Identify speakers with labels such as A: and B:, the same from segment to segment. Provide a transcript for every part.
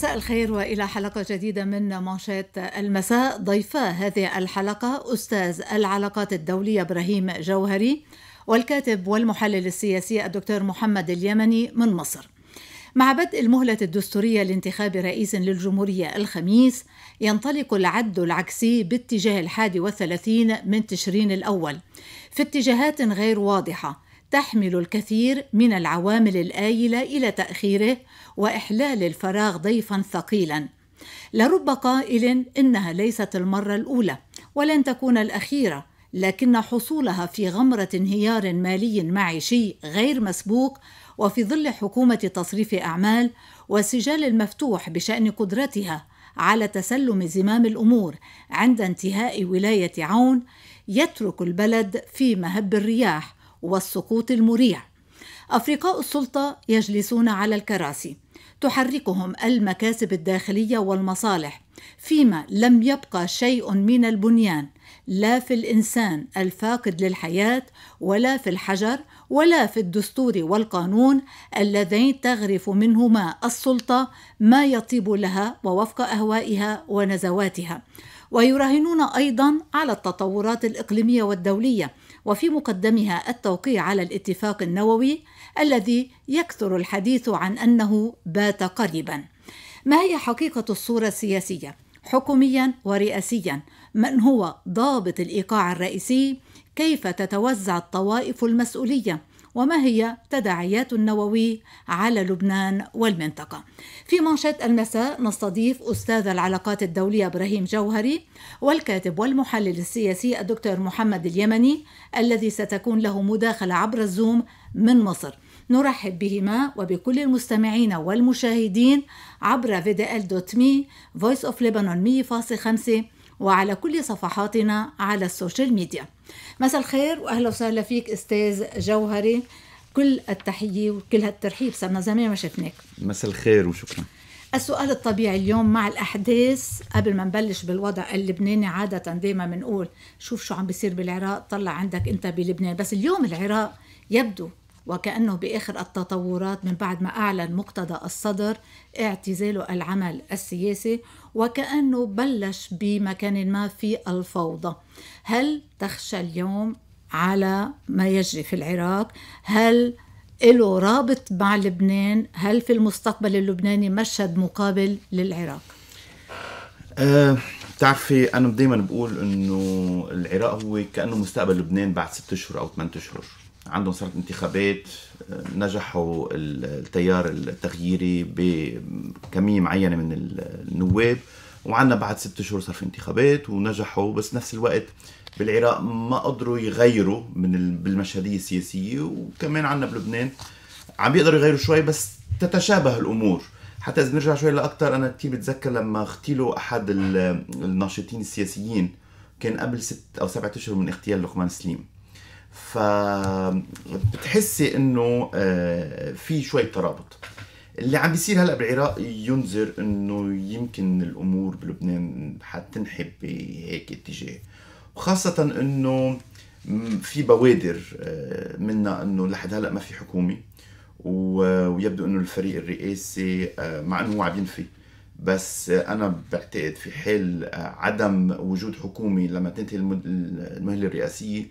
A: مساء الخير والى حلقه جديده من مانشيت المساء ضيفا هذه الحلقه استاذ العلاقات الدوليه ابراهيم جوهري والكاتب والمحلل السياسي الدكتور محمد اليمني من مصر. مع بدء المهله الدستوريه لانتخاب رئيس للجمهوريه الخميس ينطلق العد العكسي باتجاه الحادي والثلاثين من تشرين الاول في اتجاهات غير واضحه تحمل الكثير من العوامل الآيلة إلى تأخيره وإحلال الفراغ ضيفا ثقيلا لرب قائل إنها ليست المرة الأولى ولن تكون الأخيرة لكن حصولها في غمرة انهيار مالي معيشي غير مسبوق وفي ظل حكومة تصريف أعمال والسجال المفتوح بشأن قدرتها على تسلم زمام الأمور عند انتهاء ولاية عون يترك البلد في مهب الرياح والسقوط المريع افرقاء السلطه يجلسون على الكراسي تحركهم المكاسب الداخليه والمصالح فيما لم يبقى شيء من البنيان لا في الانسان الفاقد للحياه ولا في الحجر ولا في الدستور والقانون اللذين تغرف منهما السلطه ما يطيب لها ووفق اهوائها ونزواتها ويراهنون ايضا على التطورات الاقليميه والدوليه وفي مقدمها التوقيع على الاتفاق النووي الذي يكثر الحديث عن انه بات قريبا ما هي حقيقه الصوره السياسيه حكوميا ورئاسيا من هو ضابط الايقاع الرئيسي كيف تتوزع الطوائف المسؤوليه وما هي تداعيات النووي على لبنان والمنطقة في منشط المساء نستضيف أستاذ العلاقات الدولية إبراهيم جوهري والكاتب والمحلل السياسي الدكتور محمد اليمني الذي ستكون له مداخلة عبر الزوم من مصر نرحب بهما وبكل المستمعين والمشاهدين عبر فيديال دوت مي فويس اوف ليبانون 100.5 وعلى كل صفحاتنا على السوشيال ميديا مساء الخير واهلا وسهلا فيك استاذ جوهري كل التحيه وكل هالترحيب صرنا زمان ما شفناك
B: مساء الخير وشكرا
A: السؤال الطبيعي اليوم مع الاحداث قبل ما نبلش بالوضع اللبناني عاده دائما بنقول شوف شو عم بيصير بالعراق طلع عندك انت بلبنان بس اليوم العراق يبدو وكأنه بآخر التطورات من بعد ما أعلن مقتدى الصدر اعتزاله العمل السياسي وكأنه بلش بمكان ما في الفوضى هل تخشى اليوم على ما يجري في العراق هل له رابط مع لبنان هل في المستقبل اللبناني مشهد مقابل للعراق
B: أه بتعرفي انا دائما بقول انه العراق هو كانه مستقبل لبنان بعد ست اشهر او ثمان اشهر عندهم صارت انتخابات نجحوا التيار التغييري بكمية معينة من النواب وعندنا بعد ست شهور صار في انتخابات ونجحوا بس نفس الوقت بالعراق ما قدروا يغيروا من بالمشهدية السياسية وكمان عندنا بلبنان عم بيقدروا يغيروا شوي بس تتشابه الأمور حتى إذا نرجع شوي لأكثر أنا كثير بتذكر لما اغتيلوا أحد الناشطين السياسيين كان قبل ست أو سبعة أشهر من اغتيال لقمان سليم فبتحسي انه آه، في شوي ترابط اللي عم بيصير هلا بالعراق ينذر انه يمكن الامور بلبنان حتنحي بهيك اتجاه وخاصه انه في بوادر آه، منا انه لحد هلا ما في حكومه ويبدو انه الفريق الرئاسي آه، مع انه هو عم ينفي بس انا بعتقد في حال عدم وجود حكومه لما تنتهي المهله الرئاسيه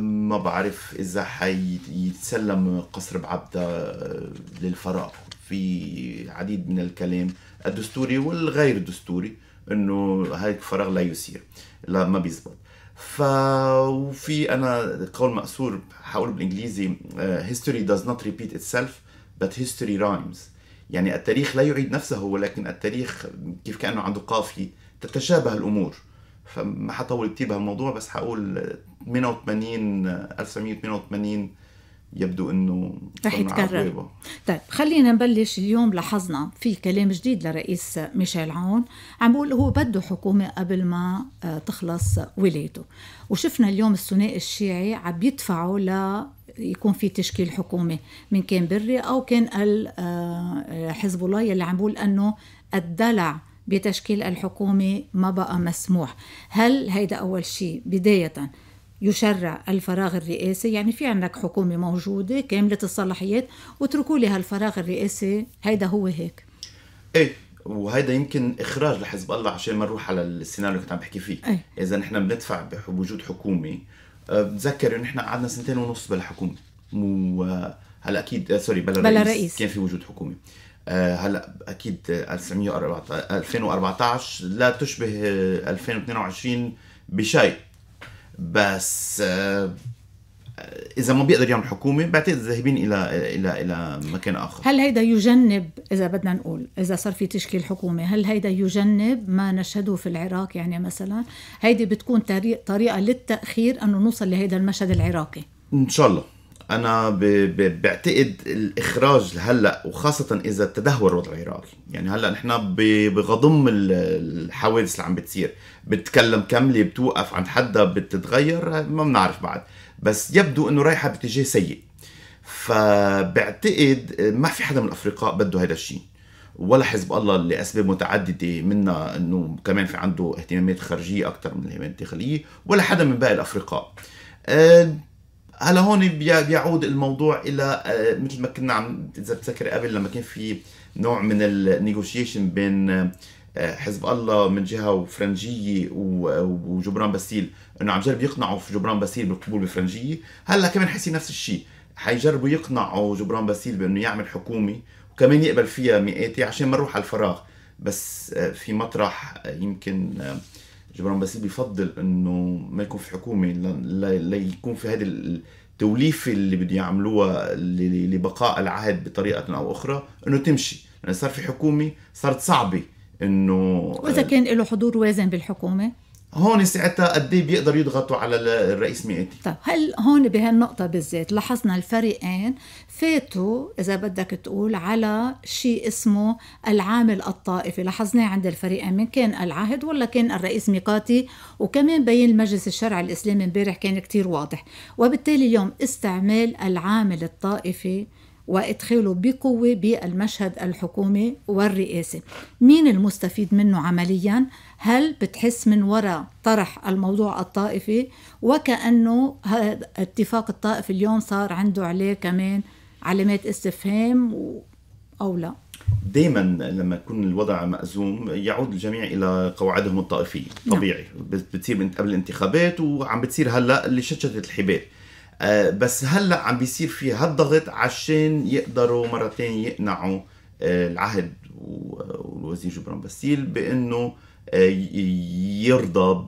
B: ما بعرف اذا حيتسلم قصر بعبدا أه، للفراغ في عديد من الكلام الدستوري والغير دستوري انه هيك فراغ لا يثير لا ما بيزبط ف وفي انا قول مأسور حقول بالانجليزي أه، history does not repeat itself but history rhymes يعني التاريخ لا يعيد نفسه ولكن التاريخ كيف كانه عنده قافيه تتشابه الامور فما هطول كتير بهالموضوع بس هقول 88 1988 يبدو انه رح يتكرر
A: طيب خلينا نبلش اليوم لاحظنا في كلام جديد لرئيس ميشيل عون عم بقول هو بده حكومه قبل ما آه، تخلص ولايته وشفنا اليوم الثنائي الشيعي عم يدفعوا ل يكون في تشكيل حكومه من كان بري او كان آه، حزب الله يلي عم بقول انه الدلع بتشكيل الحكومة ما بقى مسموح هل هيدا أول شيء بداية يشرع الفراغ الرئاسي يعني في عندك حكومة موجودة كاملة الصلاحيات واتركوا لي هالفراغ الرئاسي هيدا هو هيك
B: ايه وهيدا يمكن اخراج لحزب الله عشان ما نروح على السيناريو اللي كنت عم بحكي فيه أي. اذا نحن بندفع بوجود حكومه أه، بتذكر انه نحن قعدنا سنتين ونص بلا حكومه أه، هلا اكيد أه، سوري بلا, بلا رئيس. رئيس كان في وجود حكومه آه، هلا اكيد 2014 لا تشبه 2022 بشيء بس آه، اذا ما بيقدر يعمل حكومه بعتقد ذاهبين الى الى الى مكان اخر
A: هل هيدا يجنب اذا بدنا نقول اذا صار في تشكيل حكومه هل هيدا يجنب ما نشهده في العراق يعني مثلا هيدي بتكون طريقه للتاخير انه نوصل لهيدا المشهد العراقي
B: ان شاء الله انا ب... ب... بعتقد الاخراج هلا وخاصه اذا تدهور الوضع العراقي يعني هلا نحن ب... بغضم الحوادث اللي عم بتصير بتكلم كملي بتوقف عند حدها بتتغير ما بنعرف بعد بس يبدو انه رايحه باتجاه سيء فبعتقد ما في حدا من الافرقاء بده هذا الشيء ولا حزب الله لاسباب متعدده منها انه كمان في عنده اهتمامات خارجيه اكثر من الاهتمامات الداخليه ولا حدا من باقي الافرقاء أه هلا هون بيعود الموضوع الى آه، مثل ما كنا عم اذا بتذكري قبل لما كان في نوع من النيغوشيشن بين آه، حزب الله من جهه وفرنجيه وجبران باسيل انه عم جرب يقنعوا في جبران باسيل بالقبول بفرنجيه هلا كمان حسي نفس الشيء حيجربوا يقنعوا جبران باسيل بانه يعمل حكومه وكمان يقبل فيها مئاتي عشان ما نروح على الفراغ بس آه، في مطرح يمكن جبران باسيل بيفضل انه ما يكون في حكومه لا, لا يكون في هذه التوليفه اللي بده يعملوها لبقاء العهد بطريقه او اخرى انه تمشي لانه صار في حكومه صارت صعبه انه واذا
A: كان له حضور وازن بالحكومه
B: هون ساعتها قد ايه بيقدروا يضغطوا على الرئيس مئاتي
A: طيب هل هون بهالنقطة بالذات لاحظنا الفريقين فاتوا إذا بدك تقول على شيء اسمه العامل الطائفي لاحظناه عند الفريقين من كان العهد ولا كان الرئيس ميقاتي وكمان بين المجلس الشرعي الإسلامي امبارح كان كتير واضح وبالتالي اليوم استعمال العامل الطائفي وادخاله بقوه بالمشهد الحكومي والرئاسي. مين المستفيد منه عمليا؟ هل بتحس من وراء طرح الموضوع الطائفي وكانه هذا اتفاق الطائف اليوم صار عنده عليه كمان علامات استفهام و... او لا؟
B: دائما لما يكون الوضع مأزوم يعود الجميع الى قواعدهم الطائفيه، نعم. طبيعي، نعم. بتصير قبل الانتخابات وعم بتصير هلا اللي شتشت الحبال. آه، بس هلا عم بيصير في هالضغط عشان يقدروا مره ثانيه يقنعوا آه، العهد والوزير جبران باسيل بانه آه، يرضى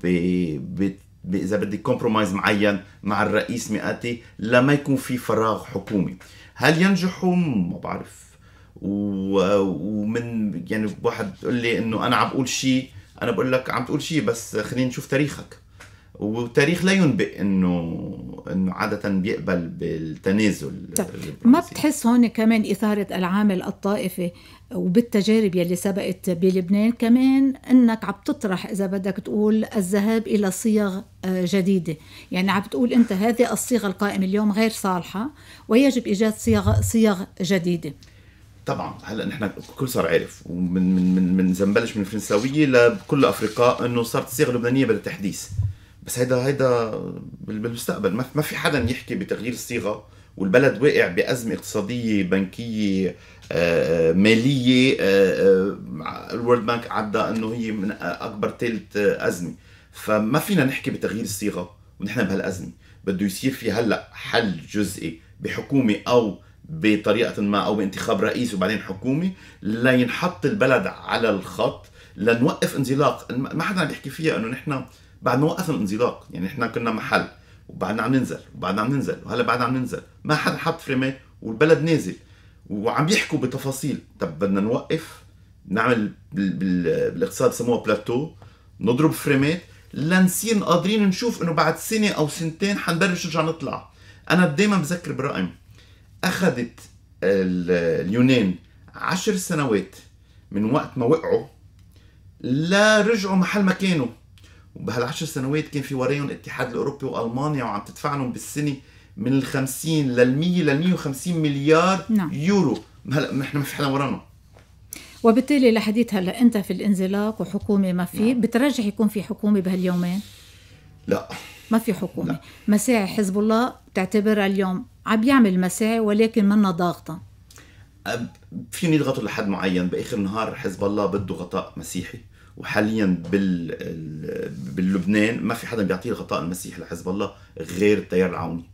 B: ب اذا بدك كومبرومايز معين مع الرئيس مئاتي لما يكون في فراغ حكومي هل ينجحوا ما بعرف ومن يعني واحد بيقول لي انه انا عم بقول شيء انا بقول لك عم تقول شيء بس خلينا نشوف تاريخك والتاريخ لا ينبئ انه انه عاده بيقبل بالتنازل
A: طب ما بتحس هون كمان اثاره العامل الطائفي وبالتجارب يلي سبقت بلبنان كمان انك عم تطرح اذا بدك تقول الذهاب الى صيغ آه، جديده، يعني عم تقول انت هذه الصيغه القائمه اليوم غير صالحه ويجب ايجاد صيغ صيغ جديده. طبعا
B: هلا نحن الكل صار عارف ومن من من من زنبلش من الفرنساويه لكل افريقيا انه صارت الصيغه اللبنانيه بدها تحديث بس هيدا هيدا بالمستقبل ما في حدا يحكي بتغيير الصيغه والبلد واقع بأزمة اقتصادية بنكية آه، آه، مالية آه، الورد بانك عدى أنه هي من أكبر ثالث أزمة فما فينا نحكي بتغيير الصيغة ونحن بهالأزمة بده يصير في هلأ حل جزئي بحكومة أو بطريقة ما أو بانتخاب رئيس وبعدين حكومة لينحط البلد على الخط لنوقف انزلاق ما حدا عم يحكي فيها أنه نحن بعد ما وقف الانزلاق يعني احنا كنا محل وبعدنا عم ننزل وبعدنا عم ننزل وهلا بعدنا عم ننزل ما حدا حط فريمات والبلد نازل وعم يحكوا بتفاصيل طب بدنا نوقف نعمل بالاقتصاد بسموها بلاتو نضرب فريمات لنصير قادرين نشوف انه بعد سنه او سنتين حنبلش نرجع نطلع انا دائما بذكر برقم اخذت اليونان عشر سنوات من وقت ما وقعوا لا رجعوا محل كانوا وبهالعشر سنوات كان في ورايهم الاتحاد الاوروبي والمانيا وعم تدفع لهم بالسنه من ال 50 لل 100 لل 150 مليار نعم. يورو هلا نحن ما في حدا ورانا
A: وبالتالي لحديث هلا انت في الانزلاق وحكومه ما في نعم. بترجح يكون في حكومه بهاليومين لا ما في حكومه لا. مساعي حزب الله بتعتبرها اليوم عم يعمل مساعي ولكن منا ضاغطه
B: فيني يضغطوا لحد معين باخر النهار حزب الله بده غطاء مسيحي وحاليا بال باللبنان ما في حدا بيعطيه الغطاء المسيحي لحزب الله غير التيار العوني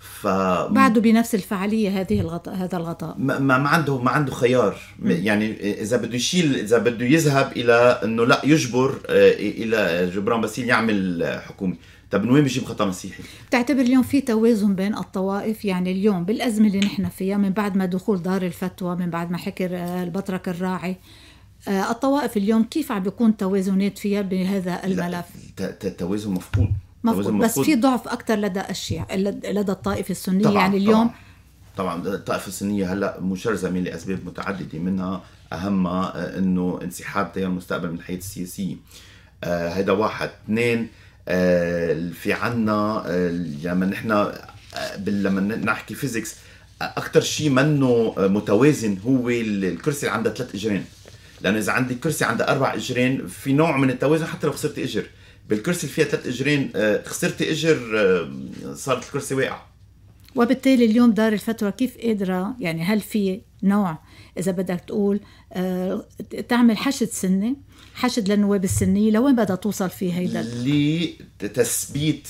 B: ف بعده
A: بنفس الفعاليه هذه الغطاء هذا الغطاء ما
B: ما عنده ما عنده خيار يعني اذا بده يشيل اذا بده يذهب الى انه لا يجبر آه، الى جبران باسيل يعمل حكومه طب من وين بيجيب خطا مسيحي؟
A: بتعتبر اليوم في توازن بين الطوائف يعني اليوم بالازمه اللي نحن فيها من بعد ما دخول دار الفتوى من بعد ما حكي آه، البطرك الراعي آه، الطوائف اليوم كيف عم بيكون توازنات فيها بهذا الملف؟
B: التوازن مفقود
A: مفقود بس في ضعف اكثر لدى الشيعة لدى الطائفه السنيه طبعاً يعني اليوم
B: طبعا, طبعاً الطائفه السنيه هلا مشرزمه لاسباب متعدده منها اهمها آه، انه انسحاب تيار المستقبل من الحياه السياسيه هذا آه واحد اثنين آه في عنا آه لما نحن آه، لما نحكي فيزيكس اكثر شيء منه متوازن هو الكرسي اللي عندها ثلاث اجرين لانه اذا عندي كرسي عندها اربع اجرين في نوع من التوازن حتى لو خسرت اجر بالكرسي اللي فيها ثلاث اجرين آه، خسرت اجر آه، صارت الكرسي واقع
A: وبالتالي اليوم دار الفتوى كيف قادره يعني هل في نوع اذا بدك تقول آه، تعمل حشد سني حشد للنواب السنيه لوين بدها توصل في هيدا
B: لتثبيت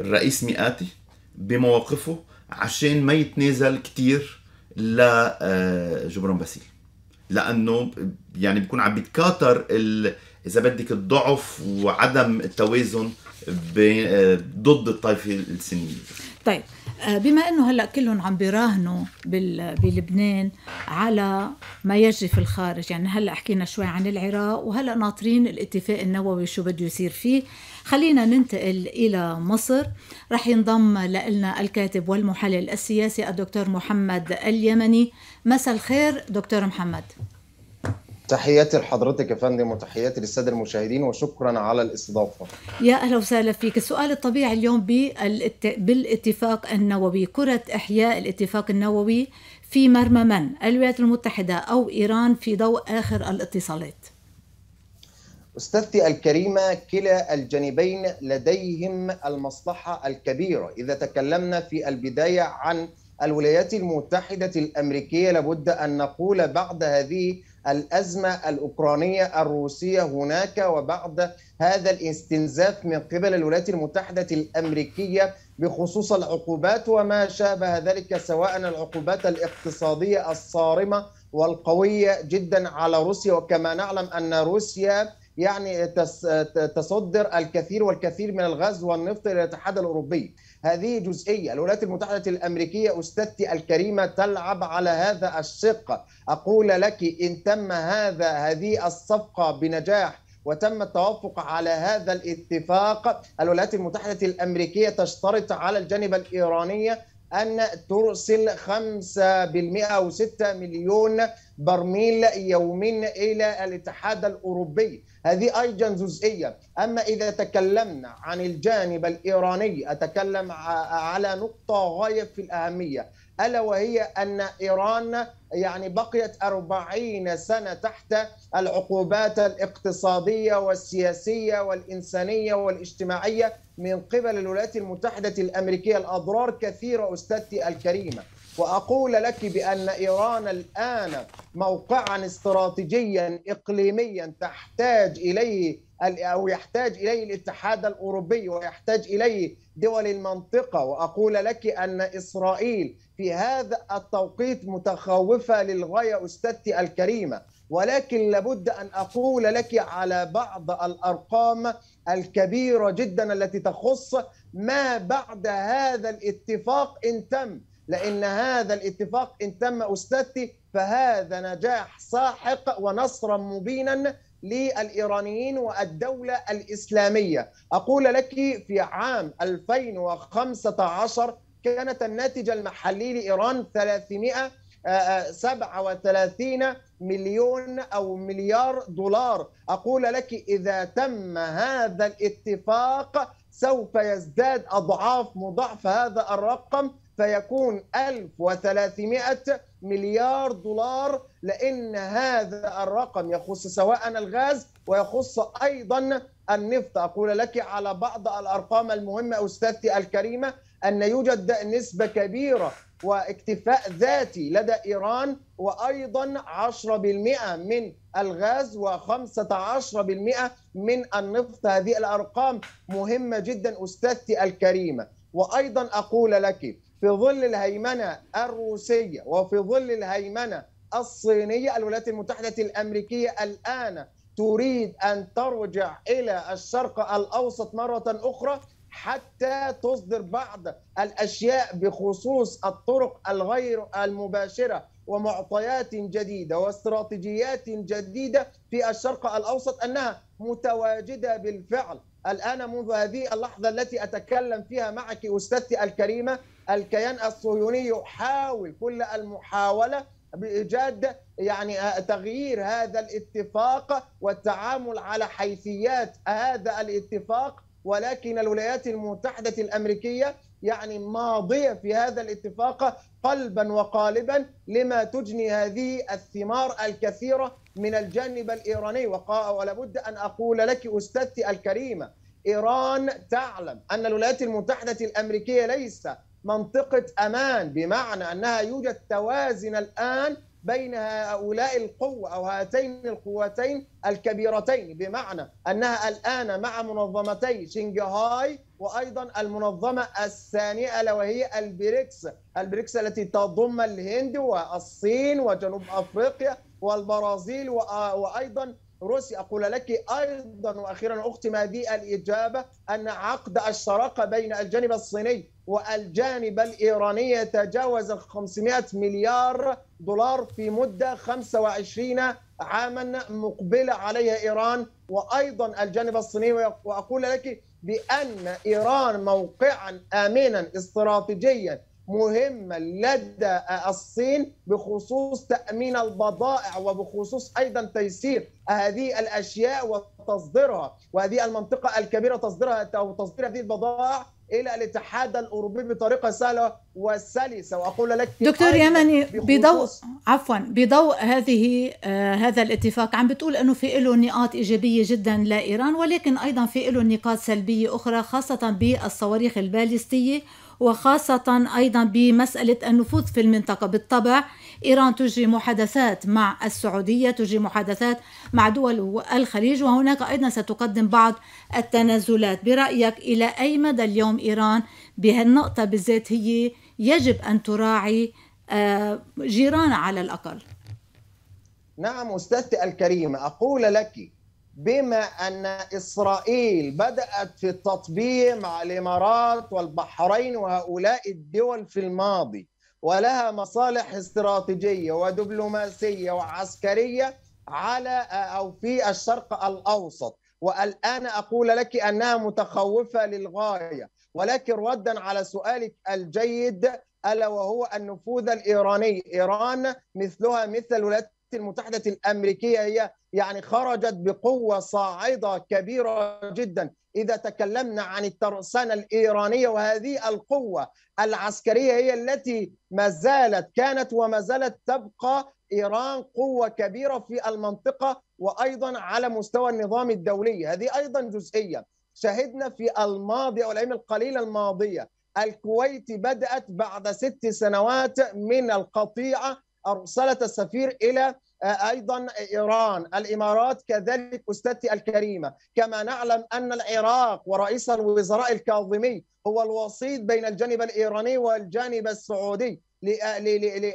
B: الرئيس مئاتي بمواقفه عشان ما يتنازل كثير لجبران باسيل لانه يعني بكون عم بيتكاثر اذا بدك الضعف وعدم التوازن ضد الطائفه السنيه
A: طيب آه، بما انه هلا كلهم عم بيراهنوا بلبنان على ما يجري في الخارج يعني هلا حكينا شوي عن العراق وهلا ناطرين الاتفاق النووي شو بده يصير فيه خلينا ننتقل الى مصر رح ينضم لنا الكاتب والمحلل السياسي الدكتور محمد اليمني مساء الخير دكتور محمد
C: تحياتي لحضرتك يا فندم وتحياتي للساده المشاهدين وشكرا على الاستضافه.
A: يا اهلا وسهلا فيك، السؤال الطبيعي اليوم بالاتفاق النووي، كره احياء الاتفاق النووي في مرمى من؟ الولايات المتحده او ايران في ضوء اخر الاتصالات.
C: استاذتي الكريمه كلا الجانبين لديهم المصلحه الكبيره، اذا تكلمنا في البدايه عن الولايات المتحده الامريكيه لابد ان نقول بعد هذه الأزمة الأوكرانية الروسية هناك وبعد هذا الاستنزاف من قبل الولايات المتحدة الأمريكية بخصوص العقوبات وما شابه ذلك سواء العقوبات الاقتصادية الصارمة والقوية جدا على روسيا وكما نعلم أن روسيا يعني تصدر الكثير والكثير من الغاز والنفط الى الاتحاد الاوروبي هذه جزئيه، الولايات المتحده الامريكيه استاذتي الكريمه تلعب على هذا الشق، اقول لك ان تم هذا هذه الصفقه بنجاح وتم التوافق على هذا الاتفاق، الولايات المتحده الامريكيه تشترط على الجانب الايراني أن ترسل 5% أو 6 مليون برميل يوم إلى الاتحاد الأوروبي هذه أيضا جزئية أما إذا تكلمنا عن الجانب الإيراني أتكلم على نقطة غاية في الأهمية ألا وهي أن إيران يعني بقيت أربعين سنة تحت العقوبات الاقتصادية والسياسية والإنسانية والاجتماعية من قبل الولايات المتحدة الأمريكية الأضرار كثيرة أستاذتي الكريمة وأقول لك بأن إيران الآن موقعا استراتيجيا إقليميا تحتاج إليه أو يحتاج إليه الاتحاد الأوروبي ويحتاج إليه دول المنطقة وأقول لك أن إسرائيل في هذا التوقيت متخوفة للغاية أستاذتي الكريمة ولكن لابد أن أقول لك على بعض الأرقام الكبيرة جدا التي تخص ما بعد هذا الاتفاق إن تم لأن هذا الاتفاق إن تم أستاذتي فهذا نجاح ساحق ونصرا مبينا للإيرانيين والدولة الإسلامية أقول لك في عام 2015 كانت الناتج المحلي لإيران 337 مليون أو مليار دولار أقول لك إذا تم هذا الاتفاق سوف يزداد أضعاف مضاعف هذا الرقم فيكون 1300 مليار دولار لان هذا الرقم يخص سواء الغاز ويخص ايضا النفط اقول لك على بعض الارقام المهمه استاذتي الكريمه ان يوجد نسبه كبيره واكتفاء ذاتي لدى ايران وايضا 10% من الغاز و15% من النفط هذه الارقام مهمه جدا استاذتي الكريمه وايضا اقول لك في ظل الهيمنه الروسيه وفي ظل الهيمنه الصينيه الولايات المتحده الامريكيه الان تريد ان ترجع الى الشرق الاوسط مره اخرى حتى تصدر بعض الاشياء بخصوص الطرق الغير المباشره ومعطيات جديده واستراتيجيات جديده في الشرق الاوسط انها متواجده بالفعل الان منذ هذه اللحظه التي اتكلم فيها معك استاذتي الكريمه الكيان الصهيوني يحاول كل المحاوله بايجاد يعني آه، تغيير هذا الاتفاق والتعامل على حيثيات هذا الاتفاق ولكن الولايات المتحده الامريكيه يعني ماضيه في هذا الاتفاق قلبا وقالبا لما تجني هذه الثمار الكثيره من الجانب الايراني ولابد ان اقول لك استاذتي الكريمه ايران تعلم ان الولايات المتحده الامريكيه ليس منطقة أمان بمعنى أنها يوجد توازن الآن بين هؤلاء القوة أو هاتين القوتين الكبيرتين بمعنى أنها الآن مع منظمتي شنغهاي وأيضا المنظمة الثانية ألا وهي البريكس البريكس التي تضم الهند والصين وجنوب أفريقيا والبرازيل وأيضا روسيا أقول لك أيضا وأخيرا أختم هذه الإجابة أن عقد الشراكة بين الجانب الصيني والجانب الإيراني يتجاوز 500 مليار دولار في مدة 25 عاما مقبلة عليها إيران وأيضا الجانب الصيني وأقول لك بأن إيران موقعا آمنا استراتيجيا مهمة لدى الصين بخصوص تأمين البضائع وبخصوص أيضا تيسير هذه الأشياء وتصديرها وهذه المنطقة الكبيرة تصديرها تصدير هذه البضائع إلى الاتحاد الأوروبي بطريقة سهلة وسلسة وأقول لك دكتور يمني بضوء
A: عفوا بضوء هذه آه هذا الاتفاق عم بتقول أنه في له نقاط إيجابية جدا لإيران ولكن أيضا في له نقاط سلبية أخرى خاصة بالصواريخ الباليستية وخاصة أيضا بمسألة النفوذ في المنطقة بالطبع إيران تجري محادثات مع السعودية تجري محادثات مع دول الخليج وهناك أيضا ستقدم بعض التنازلات برأيك إلى أي مدى اليوم إيران بهالنقطة بالذات هي يجب أن تراعي آه، جيرانها على الأقل
C: نعم أستاذتي الكريمة أقول لك بما أن إسرائيل بدأت في التطبيع مع الإمارات والبحرين وهؤلاء الدول في الماضي ولها مصالح استراتيجية ودبلوماسية وعسكرية على أو في الشرق الأوسط والآن أقول لك أنها متخوفة للغاية ولكن ردا على سؤالك الجيد ألا وهو النفوذ الإيراني إيران مثلها مثل الولايات المتحدة الأمريكية هي يعني خرجت بقوة صاعدة كبيرة جدا إذا تكلمنا عن الترسانة الإيرانية وهذه القوة العسكرية هي التي ما زالت كانت وما زالت تبقى إيران قوة كبيرة في المنطقة وأيضا على مستوى النظام الدولي هذه أيضا جزئية شهدنا في الماضي أو الأيام القليلة الماضية الكويت بدأت بعد ست سنوات من القطيعة أرسلت السفير إلى آه، ايضا ايران الامارات كذلك استاذتي الكريمه كما نعلم ان العراق ورئيس الوزراء الكاظمي هو الوسيط بين الجانب الايراني والجانب السعودي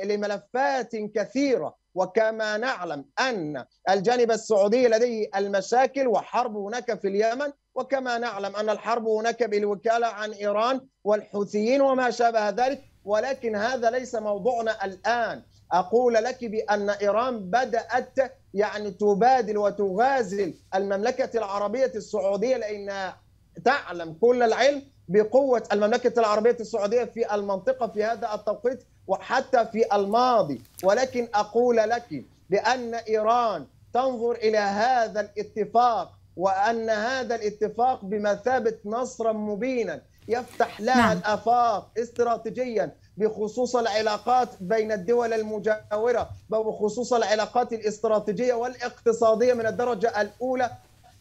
C: لملفات كثيره وكما نعلم ان الجانب السعودي لديه المشاكل وحرب هناك في اليمن وكما نعلم ان الحرب هناك بالوكاله عن ايران والحوثيين وما شابه ذلك ولكن هذا ليس موضوعنا الان اقول لك بان ايران بدات يعني تبادل وتغازل المملكه العربيه السعوديه لانها تعلم كل العلم بقوه المملكه العربيه السعوديه في المنطقه في هذا التوقيت وحتى في الماضي ولكن اقول لك بان ايران تنظر الى هذا الاتفاق وان هذا الاتفاق بمثابه نصرا مبينا يفتح لها نعم. الافاق استراتيجيا بخصوص العلاقات بين الدول المجاوره بخصوص العلاقات الاستراتيجيه والاقتصاديه من الدرجه الاولى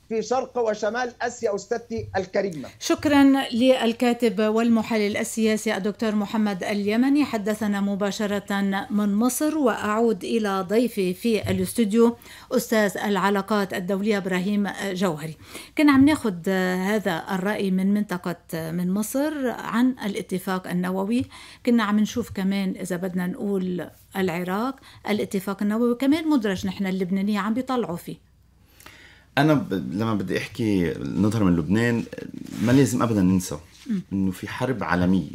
C: في شرق وشمال اسيا استاذتي الكريمه.
A: شكرا للكاتب والمحلل السياسي الدكتور محمد اليمني حدثنا مباشره من مصر واعود الى ضيفي في الاستوديو استاذ العلاقات الدوليه ابراهيم جوهري. كنا عم ناخذ هذا الراي من منطقه من مصر عن الاتفاق النووي، كنا عم نشوف كمان اذا بدنا نقول العراق الاتفاق النووي وكمان مدرج نحن اللبنانيه عم بيطلعوا فيه.
B: انا ب... لما بدي احكي نظهر من لبنان ما لازم ابدا ننسى انه في حرب عالميه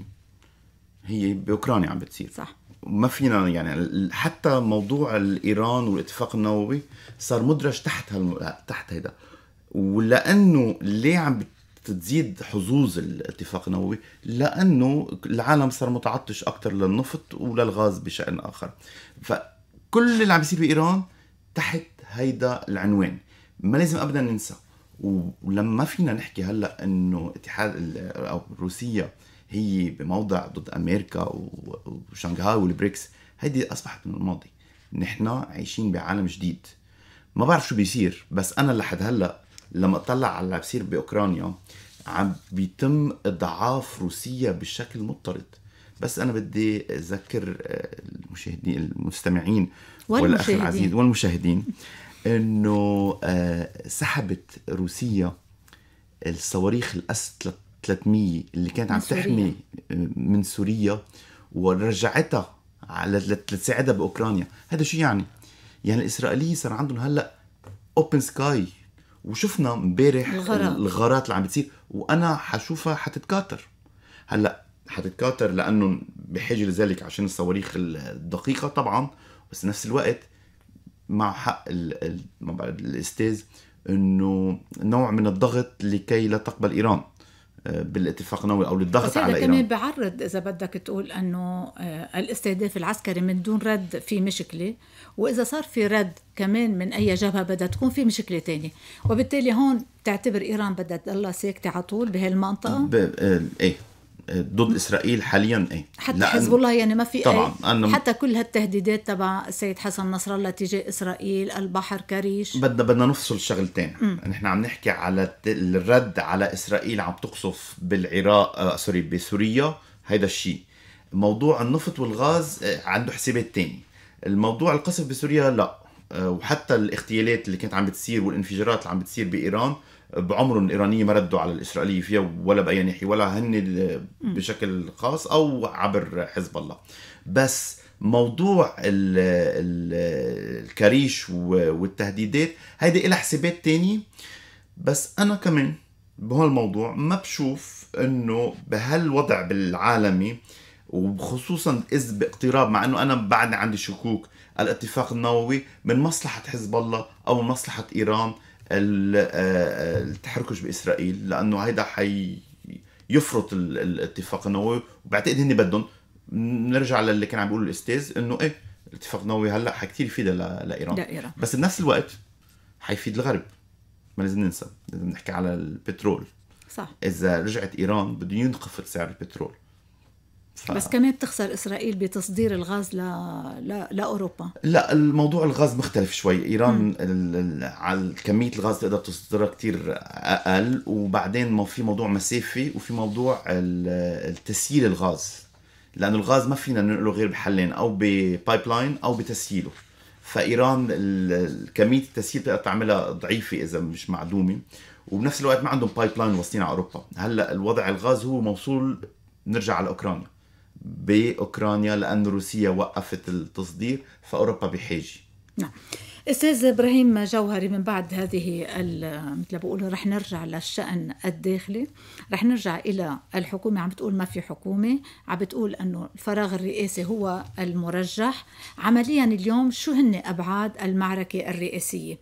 B: هي باوكرانيا عم بتصير صح ما فينا يعني حتى موضوع الايران والاتفاق النووي صار مدرج تحت هالم... تحت هيدا ولانه ليه عم بتزيد حظوظ الاتفاق النووي لانه العالم صار متعطش اكثر للنفط وللغاز بشان اخر فكل اللي عم بيصير بايران تحت هيدا العنوان ما لازم ابدا ننسى ولما فينا نحكي هلا انه اتحاد او روسيا هي بموضع ضد امريكا وشنغهاي والبريكس هيدي اصبحت من الماضي نحن عايشين بعالم جديد ما بعرف شو بيصير بس انا لحد هلا لما اطلع على اللي بصير باوكرانيا عم بيتم اضعاف روسيا بشكل مضطرد بس انا بدي اذكر آه، المشاهدين المستمعين والاخ العزيز والمشاهدين انه آه، سحبت روسيا الصواريخ الاس 300 اللي كانت عم تحمي آه، من سوريا ورجعتها على لتساعدها باوكرانيا هذا شو يعني يعني الاسرائيليين صار عندهم هلا اوبن سكاي وشفنا امبارح الغارات اللي عم بتصير وانا حشوفها حتتكاثر هلا حتتكاثر لانهم بحاجه لذلك عشان الصواريخ الدقيقه طبعا بس نفس الوقت مع حق الاستاذ انه نوع من الضغط لكي لا تقبل ايران آه، بالاتفاق النووي او للضغط على ايران كمان
A: بعرض اذا بدك تقول انه آه، الاستهداف العسكري من دون رد في مشكله واذا صار في رد كمان من اي جبهه بدها تكون في مشكله تانية وبالتالي هون تعتبر ايران بدها تضلها ساكته على طول بهالمنطقه
B: آه، ايه ضد اسرائيل حاليا ايه حتى حزب الله
A: يعني ما في إيه. طبعا أي أنا حتى كل هالتهديدات تبع السيد حسن نصر الله تجاه اسرائيل البحر كريش بدنا
B: بدنا نفصل شغلتين نحن عم نحكي على الرد على اسرائيل عم تقصف بالعراق آه سوري بسوريا هيدا الشيء موضوع النفط والغاز آه، عنده حسابات تاني الموضوع القصف بسوريا لا آه، وحتى الاغتيالات اللي كانت عم بتصير والانفجارات اللي عم بتصير بايران بعمرهم الايرانيه ما ردوا على الاسرائيليه فيها ولا باي ناحيه ولا هن بشكل خاص او عبر حزب الله بس موضوع الكريش والتهديدات هيدي لها حسابات تانية بس انا كمان بهالموضوع ما بشوف انه بهالوضع بالعالمي وخصوصا اذ باقتراب مع انه انا بعد عندي شكوك الاتفاق النووي من مصلحه حزب الله او من مصلحه ايران آه، آه، التحركش باسرائيل لانه هيدا حي يفرط الاتفاق النووي وبعتقد هن بدهم نرجع للي كان عم بيقول الاستاذ انه ايه الاتفاق النووي هلا حكتير يفيد لايران لإيران. بس بنفس الوقت حيفيد الغرب ما لازم ننسى لازم نحكي على البترول صح اذا رجعت ايران بده ينخفض سعر البترول
A: ف... بس كمان بتخسر اسرائيل بتصدير الغاز ل... ل... لاوروبا
B: لا الموضوع الغاز مختلف شوي ايران ال... على كميه الغاز تقدر تصدرها كتير اقل وبعدين ما في موضوع مسافه وفي موضوع تسييل الغاز لانه الغاز ما فينا ننقله غير بحلين او ببايب لاين او بتسييله فايران كميه التسييل بتقدر تعملها ضعيفه اذا مش معدومه وبنفس الوقت ما عندهم بايب لاين واصلين على اوروبا هلا الوضع الغاز هو موصول نرجع على اوكرانيا باوكرانيا لان روسيا وقفت التصدير فاوروبا بحاجه نعم
A: استاذ ابراهيم جوهري من بعد هذه مثل بقول رح نرجع للشان الداخلي رح نرجع الى الحكومه عم بتقول ما في حكومه عم بتقول انه الفراغ الرئاسي هو المرجح عمليا اليوم شو هن ابعاد المعركه الرئاسيه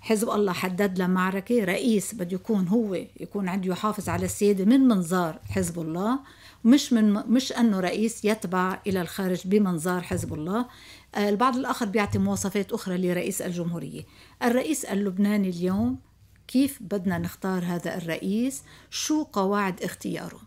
A: حزب الله حدد له معركه رئيس بده يكون هو يكون عنده يحافظ على السياده من منظار حزب الله مش من مش انه رئيس يتبع الى الخارج بمنظار حزب الله آه، البعض الاخر بيعطي مواصفات اخرى لرئيس الجمهوريه الرئيس اللبناني اليوم كيف بدنا نختار هذا الرئيس شو قواعد اختياره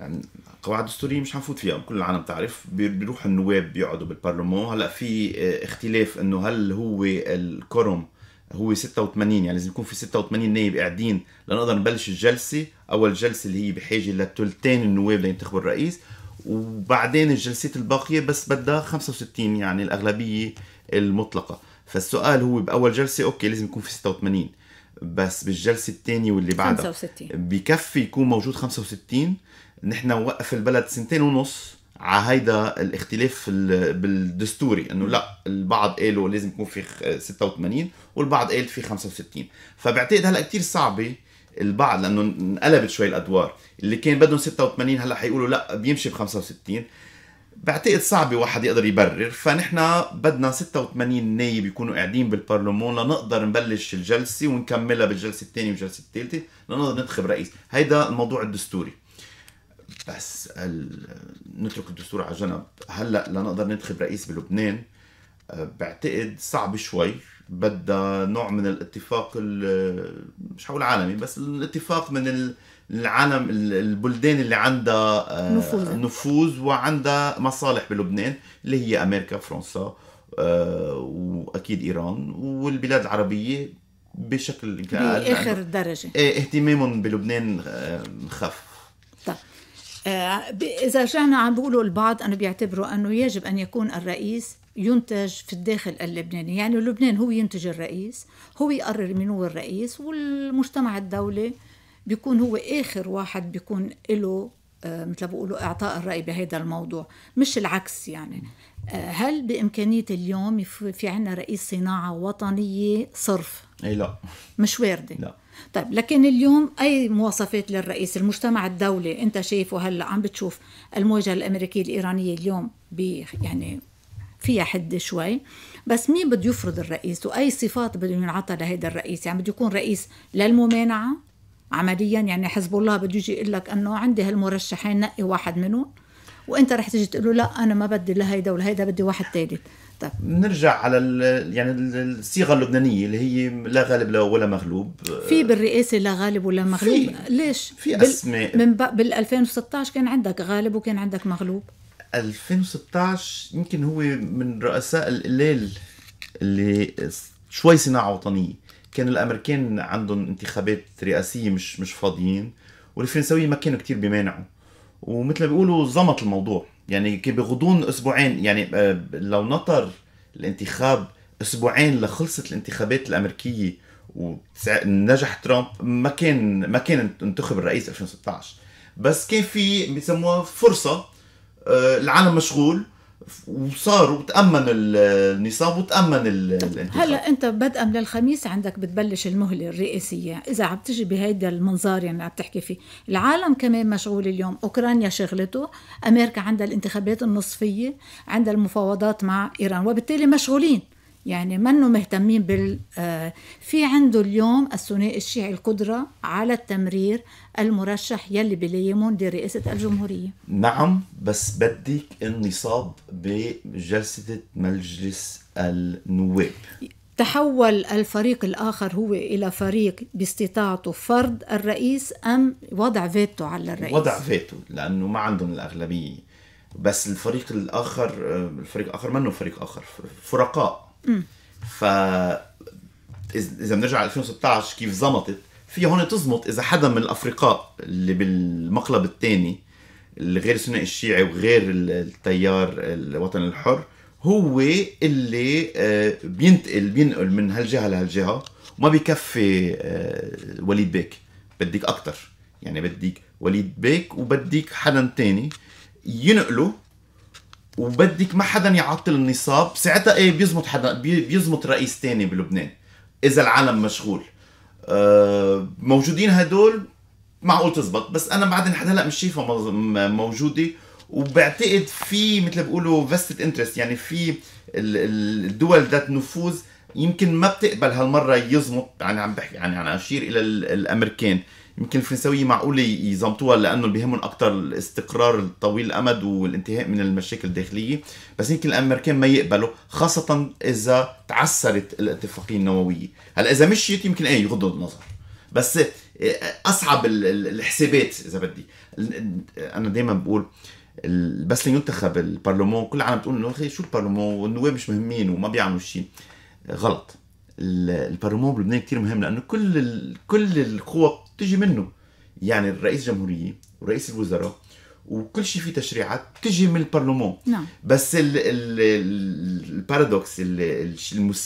B: يعني قواعد دستوريه مش حنفوت فيها كل العالم تعرف بيروح النواب بيقعدوا بالبرلمان هلا في آه، اختلاف انه هل هو الكرم هو 86 يعني لازم يكون في 86 نائب قاعدين لنقدر نبلش الجلسه اول جلسه اللي هي بحاجه لثلثين النواب لينتخبوا الرئيس وبعدين الجلسات الباقيه بس بدها 65 يعني الاغلبيه المطلقه فالسؤال هو باول جلسه اوكي لازم يكون في 86 بس بالجلسه الثانيه واللي بعدها 65 بكفي يكون موجود 65 نحن وقف البلد سنتين ونص على هيدا الاختلاف بالدستوري انه لا البعض قالوا لازم يكون في 86 والبعض قال في 65 فبعتقد هلا كثير صعبه البعض لانه انقلبت شوي الادوار اللي كان بدهم 86 هلا حيقولوا لا بيمشي ب 65 بعتقد صعب واحد يقدر يبرر فنحن بدنا 86 نايب يكونوا قاعدين بالبرلمان لنقدر نبلش الجلسه ونكملها بالجلسه الثانيه والجلسه الثالثه لنقدر ننتخب رئيس هيدا الموضوع الدستوري بس ال... نترك الدستور على جنب هلا لنقدر ننتخب رئيس بلبنان آه، بعتقد صعب شوي بدها نوع من الاتفاق مش حول عالمي بس الاتفاق من العالم البلدان اللي عندها آه، نفوذ نفوذ وعندها مصالح بلبنان اللي هي امريكا فرنسا آه، واكيد ايران والبلاد العربيه بشكل باخر يعني درجه إيه، اهتمامهم بلبنان خف
A: آه، إذا رجعنا عم بيقولوا البعض أنا بيعتبروا أنه يجب أن يكون الرئيس ينتج في الداخل اللبناني يعني لبنان هو ينتج الرئيس هو يقرر من هو الرئيس والمجتمع الدولي بيكون هو آخر واحد بيكون له آه، مثل بقولوا إعطاء الرأي بهذا الموضوع مش العكس يعني آه، هل بإمكانية اليوم في عنا رئيس صناعة وطنية صرف اي لا مش وارده لا طيب لكن اليوم اي مواصفات للرئيس المجتمع الدولي انت شايفه هلا عم بتشوف المواجهه الامريكيه الايرانيه اليوم يعني فيها حدة شوي بس مين بده يفرض الرئيس وأي صفات بده ينعطى لهيدا الرئيس يعني بده يكون رئيس للممانعة عمليا يعني حزب الله بده يجي يقول لك أنه عندي هالمرشحين نقي واحد منهم وانت رح تيجي تقول له لا انا ما بدي لهيدا ولهيدا بدي واحد ثالث
B: طيب. نرجع على يعني الصيغه اللبنانيه اللي هي لا غالب لا ولا مغلوب في
A: بالرئاسه لا غالب ولا مغلوب في ليش في اسماء من بال 2016 كان عندك غالب وكان عندك مغلوب
B: 2016 يمكن هو من رؤساء القلال اللي شوي صناعه وطنيه كان الامريكان عندهم انتخابات رئاسيه مش مش فاضيين والفرنساويين ما كانوا كتير بيمانعوا ومثل ما بيقولوا زمط الموضوع يعني بغضون اسبوعين يعني آه، لو نطر الانتخاب اسبوعين لخلصت الانتخابات الامريكيه ونجح ترامب ما كان ما كان انتخب الرئيس 2016 بس كان في بيسموها فرصه آه، العالم مشغول وصار وتامن النصاب وتامن الانتخاب
A: هلا انت بدءا من الخميس عندك بتبلش المهله الرئيسيه اذا عم تجي بهيدا المنظار يعني عم تحكي فيه العالم كمان مشغول اليوم اوكرانيا شغلته امريكا عندها الانتخابات النصفيه عندها المفاوضات مع ايران وبالتالي مشغولين يعني منه مهتمين بال آه، في عنده اليوم الثنائي الشيعي القدرة على التمرير المرشح يلي بليمون لرئاسة الجمهورية
B: نعم بس بدك النصاب بجلسة مجلس النواب
A: تحول الفريق الآخر هو إلى فريق باستطاعته فرض الرئيس أم وضع فيتو على الرئيس وضع فيتو
B: لأنه ما عندهم الأغلبية بس الفريق الآخر آه، الفريق الآخر منه فريق آخر فرقاء ف اذا بنرجع 2016 كيف زمطت في هون تزمط اذا حدا من الافرقاء اللي بالمقلب الثاني غير الثنائي الشيعي وغير التيار الوطني الحر هو اللي آه، بينتقل بينقل من هالجهه لهالجهه وما بكفي آه، وليد بيك بدك اكثر يعني بدك وليد بيك وبدك حدا تاني ينقلوا وبدك ما حدا يعطل النصاب ساعتها ايه بيزمط حدا بيزمط رئيس تاني بلبنان اذا العالم مشغول آه، موجودين هدول معقول تزبط بس انا بعدين حدا هلا مش شايفها موجوده وبعتقد في مثل بيقولوا فيستد انترست يعني في الدول ذات نفوذ يمكن ما بتقبل هالمره يزمط يعني عم بحكي يعني عم اشير الى الامريكان يمكن الفرنساوي معقول يظبطوها لانه اللي بيهمهم اكثر الاستقرار الطويل الامد والانتهاء من المشاكل الداخليه بس يمكن الامريكان ما يقبلوا خاصه اذا تعثرت الاتفاقيه النوويه هلا اذا مشيت يمكن ايه يغضوا النظر بس آه، اصعب الحسابات اذا بدي انا دائما بقول بس لينتخب البرلمان كل العالم بتقول انه شو البرلمان والنواب مش مهمين وما بيعملوا شيء غلط البرلمان بلبنان كثير مهم لانه كل كل القوى تجي منه يعني الرئيس الجمهورية ورئيس الوزراء وكل شيء فيه تشريعات تجي من البرلمان نعم. بس البارادوكس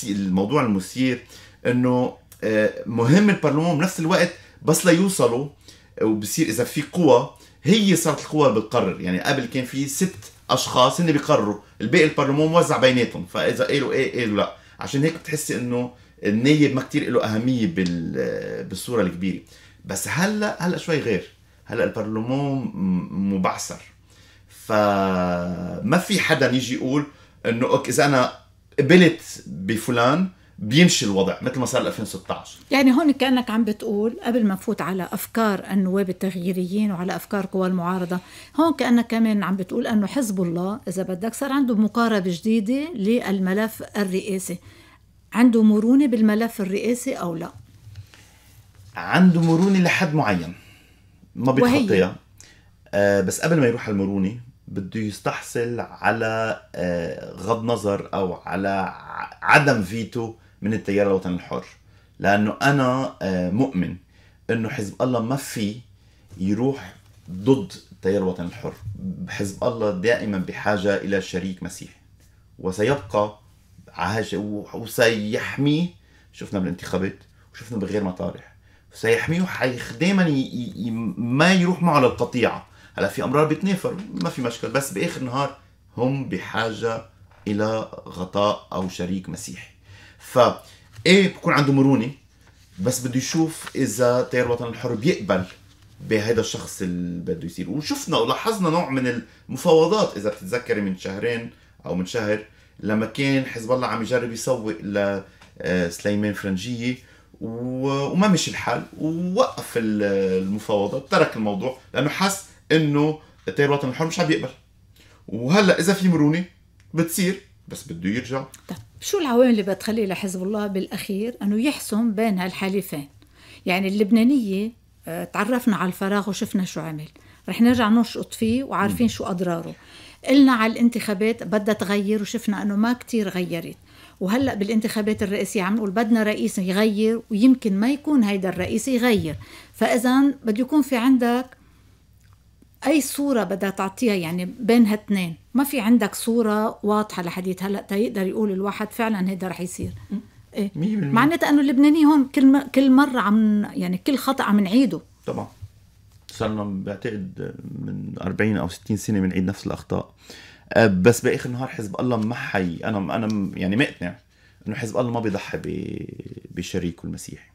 B: الموضوع المثير انه آه، مهم البرلمان بنفس الوقت بس ليوصلوا وبصير اذا في قوى هي صارت القوى اللي بتقرر يعني قبل كان في ست اشخاص هن بيقرروا الباقي البرلمان موزع بيناتهم فاذا قالوا ايه قالوا إيه، إيه، لا عشان هيك بتحسي انه النايب ما كتير له اهميه آه، بالصوره الكبيره بس هلا هلا شوي غير هلا البرلمان مبعثر فما في حدا يجي يقول انه اوكي اذا انا قبلت بفلان بيمشي الوضع مثل ما صار 2016
A: يعني هون كانك عم بتقول قبل ما نفوت على افكار النواب التغييريين وعلى افكار قوى المعارضه هون كانك كمان عم بتقول انه حزب الله اذا بدك صار عنده مقاربه جديده للملف الرئاسي عنده مرونه بالملف الرئاسي او لا
B: عنده مرونه لحد معين ما بيتخطيها آه بس قبل ما يروح على المرونه بده يستحصل على آه غض نظر او على عدم فيتو من التيار الوطني الحر لانه انا آه مؤمن انه حزب الله ما في يروح ضد التيار الوطني الحر حزب الله دائما بحاجه الى شريك مسيحي وسيبقى عهج وسيحميه شفنا بالانتخابات وشفنا بغير مطارح سيحميه دايما ي... ي... ما يروح معه للقطيعه هلا في امرار بتنافروا ما في مشكل بس باخر النهار هم بحاجه الى غطاء او شريك مسيحي ف ايه بكون عنده مرونه بس بده يشوف اذا تيار الوطن الحر بيقبل بهذا الشخص اللي بده يصير وشفنا ولاحظنا نوع من المفاوضات اذا بتتذكري من شهرين او من شهر لما كان حزب الله عم يجرب يسوق لسليمان آه، فرنجيه وما مشي الحال ووقف المفاوضات ترك الموضوع لانه حس انه التيار الوطني الحر مش عم يقبل وهلا اذا في مرونه بتصير بس بده يرجع طيب
A: شو العوامل اللي بتخلي لحزب الله بالاخير انه يحسم بين هالحليفين يعني اللبنانيه آه، تعرفنا على الفراغ وشفنا شو عمل رح نرجع نشقط فيه وعارفين شو اضراره قلنا على الانتخابات بدها تغير وشفنا انه ما كتير غيرت وهلا بالانتخابات الرئاسيه عم نقول بدنا رئيس يغير ويمكن ما يكون هيدا الرئيس يغير فاذا بده يكون في عندك اي صوره بدها تعطيها يعني بين هالتنين ما في عندك صوره واضحه لحديت هلا تيقدر يقول الواحد فعلا هيدا رح يصير ايه معناتها انه اللبناني هون كل كل مره عم يعني كل خطا عم نعيده
B: طبعا صرنا بعتقد من 40 او 60 سنه بنعيد نفس الاخطاء أه، بس باخر النهار حزب الله ما حي انا انا يعني مقتنع انه حزب الله ما بيضحي بشريكه المسيحي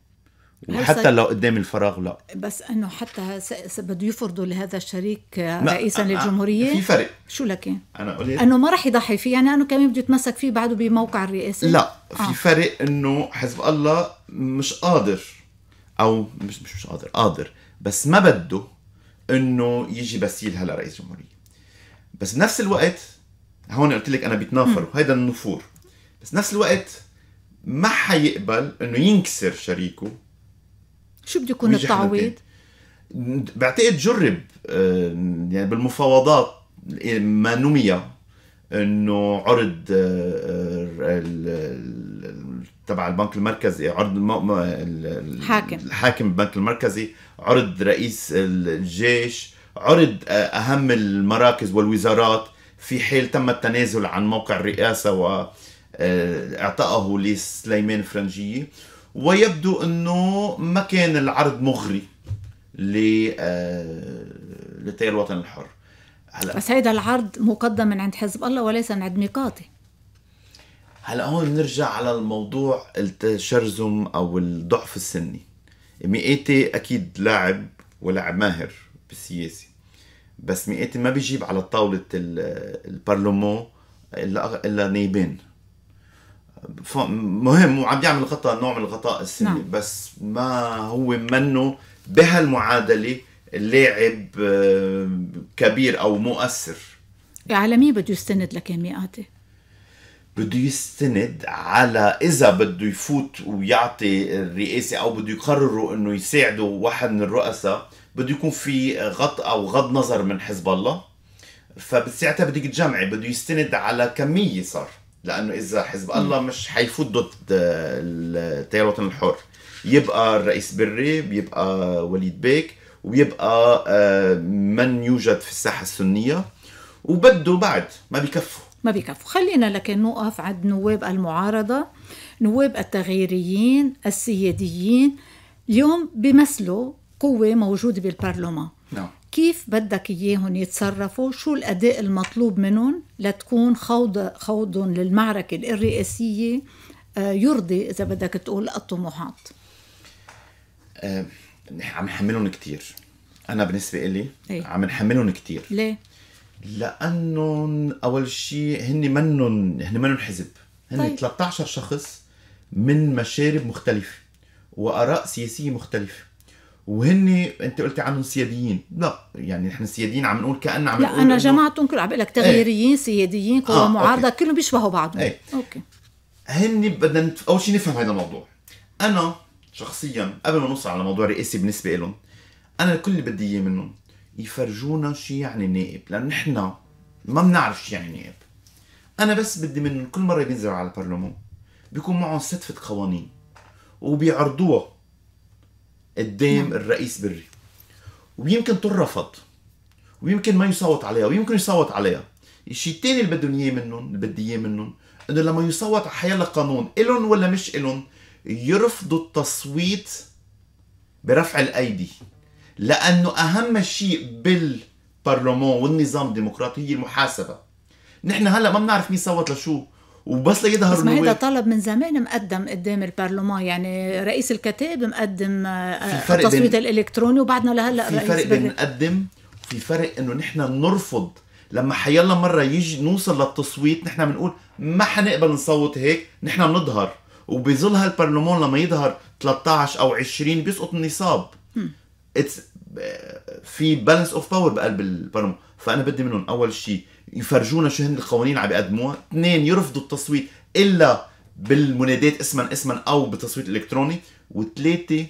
B: وحتى لو قدام الفراغ لا
A: بس انه حتى بده يفرضوا لهذا الشريك رئيسا أه، أه، للجمهوريه في فرق شو لك إيه؟ انا قلت انه ما راح يضحي فيه يعني انه كمان بده يتمسك فيه بعده بموقع الرئاسي لا
B: في آه. فرق انه حزب الله مش قادر او مش مش, مش قادر قادر بس ما بده انه يجي بسيل هلا رئيس جمهوريه بس بنفس الوقت هون قلت لك انا بيتنافروا هيدا النفور بس نفس الوقت ما حيقبل انه ينكسر شريكه
A: شو بده يكون التعويض؟
B: بعتقد جرب يعني بالمفاوضات ما نمي انه عرض آه، آه، تبع البنك المركزي عرض الحاكم الحاكم البنك المركزي عرض رئيس الجيش عرض آه، أهم المراكز والوزارات في حال تم التنازل عن موقع الرئاسة وإعطائه آه، لسليمان فرنجية ويبدو أنه ما كان العرض مغري آه، لتيار الوطن الحر هلا بس
A: هيدا العرض مقدم من عند حزب الله وليس من عند ميقاتي
B: هلا هون بنرجع على الموضوع التشرزم او الضعف السني ميقاتي اكيد لاعب ولاعب ماهر بالسياسه بس مئاتي ما بيجيب على طاوله البرلمان الا الا نايبين مهم وعم بيعمل غطاء نوع من الغطاء السني نعم. بس ما هو منه بهالمعادله لاعب آه، كبير او مؤثر
A: على مين بده يستند لكان مئاتي؟
B: بده يستند على اذا بده يفوت ويعطي الرئاسه او بده يقرروا انه يساعدوا واحد من الرؤساء بده يكون في غط او غض نظر من حزب الله فبساعتها بدك تجمعي بده يستند على كميه صار لانه اذا حزب الله مش حيفوت ضد التيار الوطني الحر يبقى الرئيس بري بيبقى وليد بيك ويبقى آه، من يوجد في الساحه السنيه وبده بعد ما بيكفوا
A: ما بيكفوا خلينا لكن نوقف عند نواب المعارضة نواب التغييريين السياديين اليوم بيمثلوا قوة موجودة بالبرلمان نعم. كيف بدك إياهم يتصرفوا شو الأداء المطلوب منهم لتكون خوض خوضهم للمعركة الرئاسية آه، يرضي إذا بدك تقول الطموحات
B: أه عم نحملهم كتير أنا بالنسبة إلي ايه؟ عم نحملهم كتير ليه؟ لأنهم أول شيء هن منهم هن منن حزب هن طيب. 13 شخص من مشارب مختلفة وآراء سياسية مختلفة وهن انت قلتي عنهم سياديين لا يعني نحن السياديين عم نقول كان عم لا انا
A: جماعتهم كل عم بقول لك تغييريين ايه. سياديين قوى آه معارضه أوكي. كلهم بيشبهوا بعضهم ايه. اوكي
B: هن بدنا اول شيء نفهم هذا الموضوع انا شخصيا قبل ما نوصل على موضوع رئيسي بالنسبه لهم انا كل اللي بدي اياه منهم يفرجونا شو يعني نائب لان نحن ما بنعرف شو يعني نائب انا بس بدي منهم كل مره بينزلوا على البرلمان بيكون معهم ستفة قوانين وبيعرضوها قدام نعم. الرئيس بري ويمكن تنرفض ويمكن ما يصوت عليها ويمكن يصوت عليها الشيء الثاني اللي بدهم اياه منهم اللي بدي اياه منهم انه لما يصوت على حيلا قانون الهم ولا مش الهم يرفضوا التصويت برفع الايدي لانه اهم شيء بالبرلمان والنظام الديمقراطي هي المحاسبه نحن هلا ما بنعرف مين صوت لشو وبس يظهر بس ما هيدا
A: طلب من زمان مقدم قدام البرلمان يعني رئيس الكتاب مقدم آه، آه، التصويت الالكتروني وبعدنا لهلا في فرق بين
B: نقدم وفي فرق انه نحن نرفض لما حيلا مره يجي نوصل للتصويت نحن بنقول ما حنقبل نصوت هيك نحن بنظهر وبظل هالبرلمان لما يظهر 13 او 20 بيسقط النصاب اتس آه، في بالانس اوف باور بقلب البرلمان فانا بدي منهم اول شيء يفرجونا شو هن القوانين اللي عم يقدموها اثنين يرفضوا التصويت الا بالمنادات اسما اسما او بتصويت الكتروني وثلاثه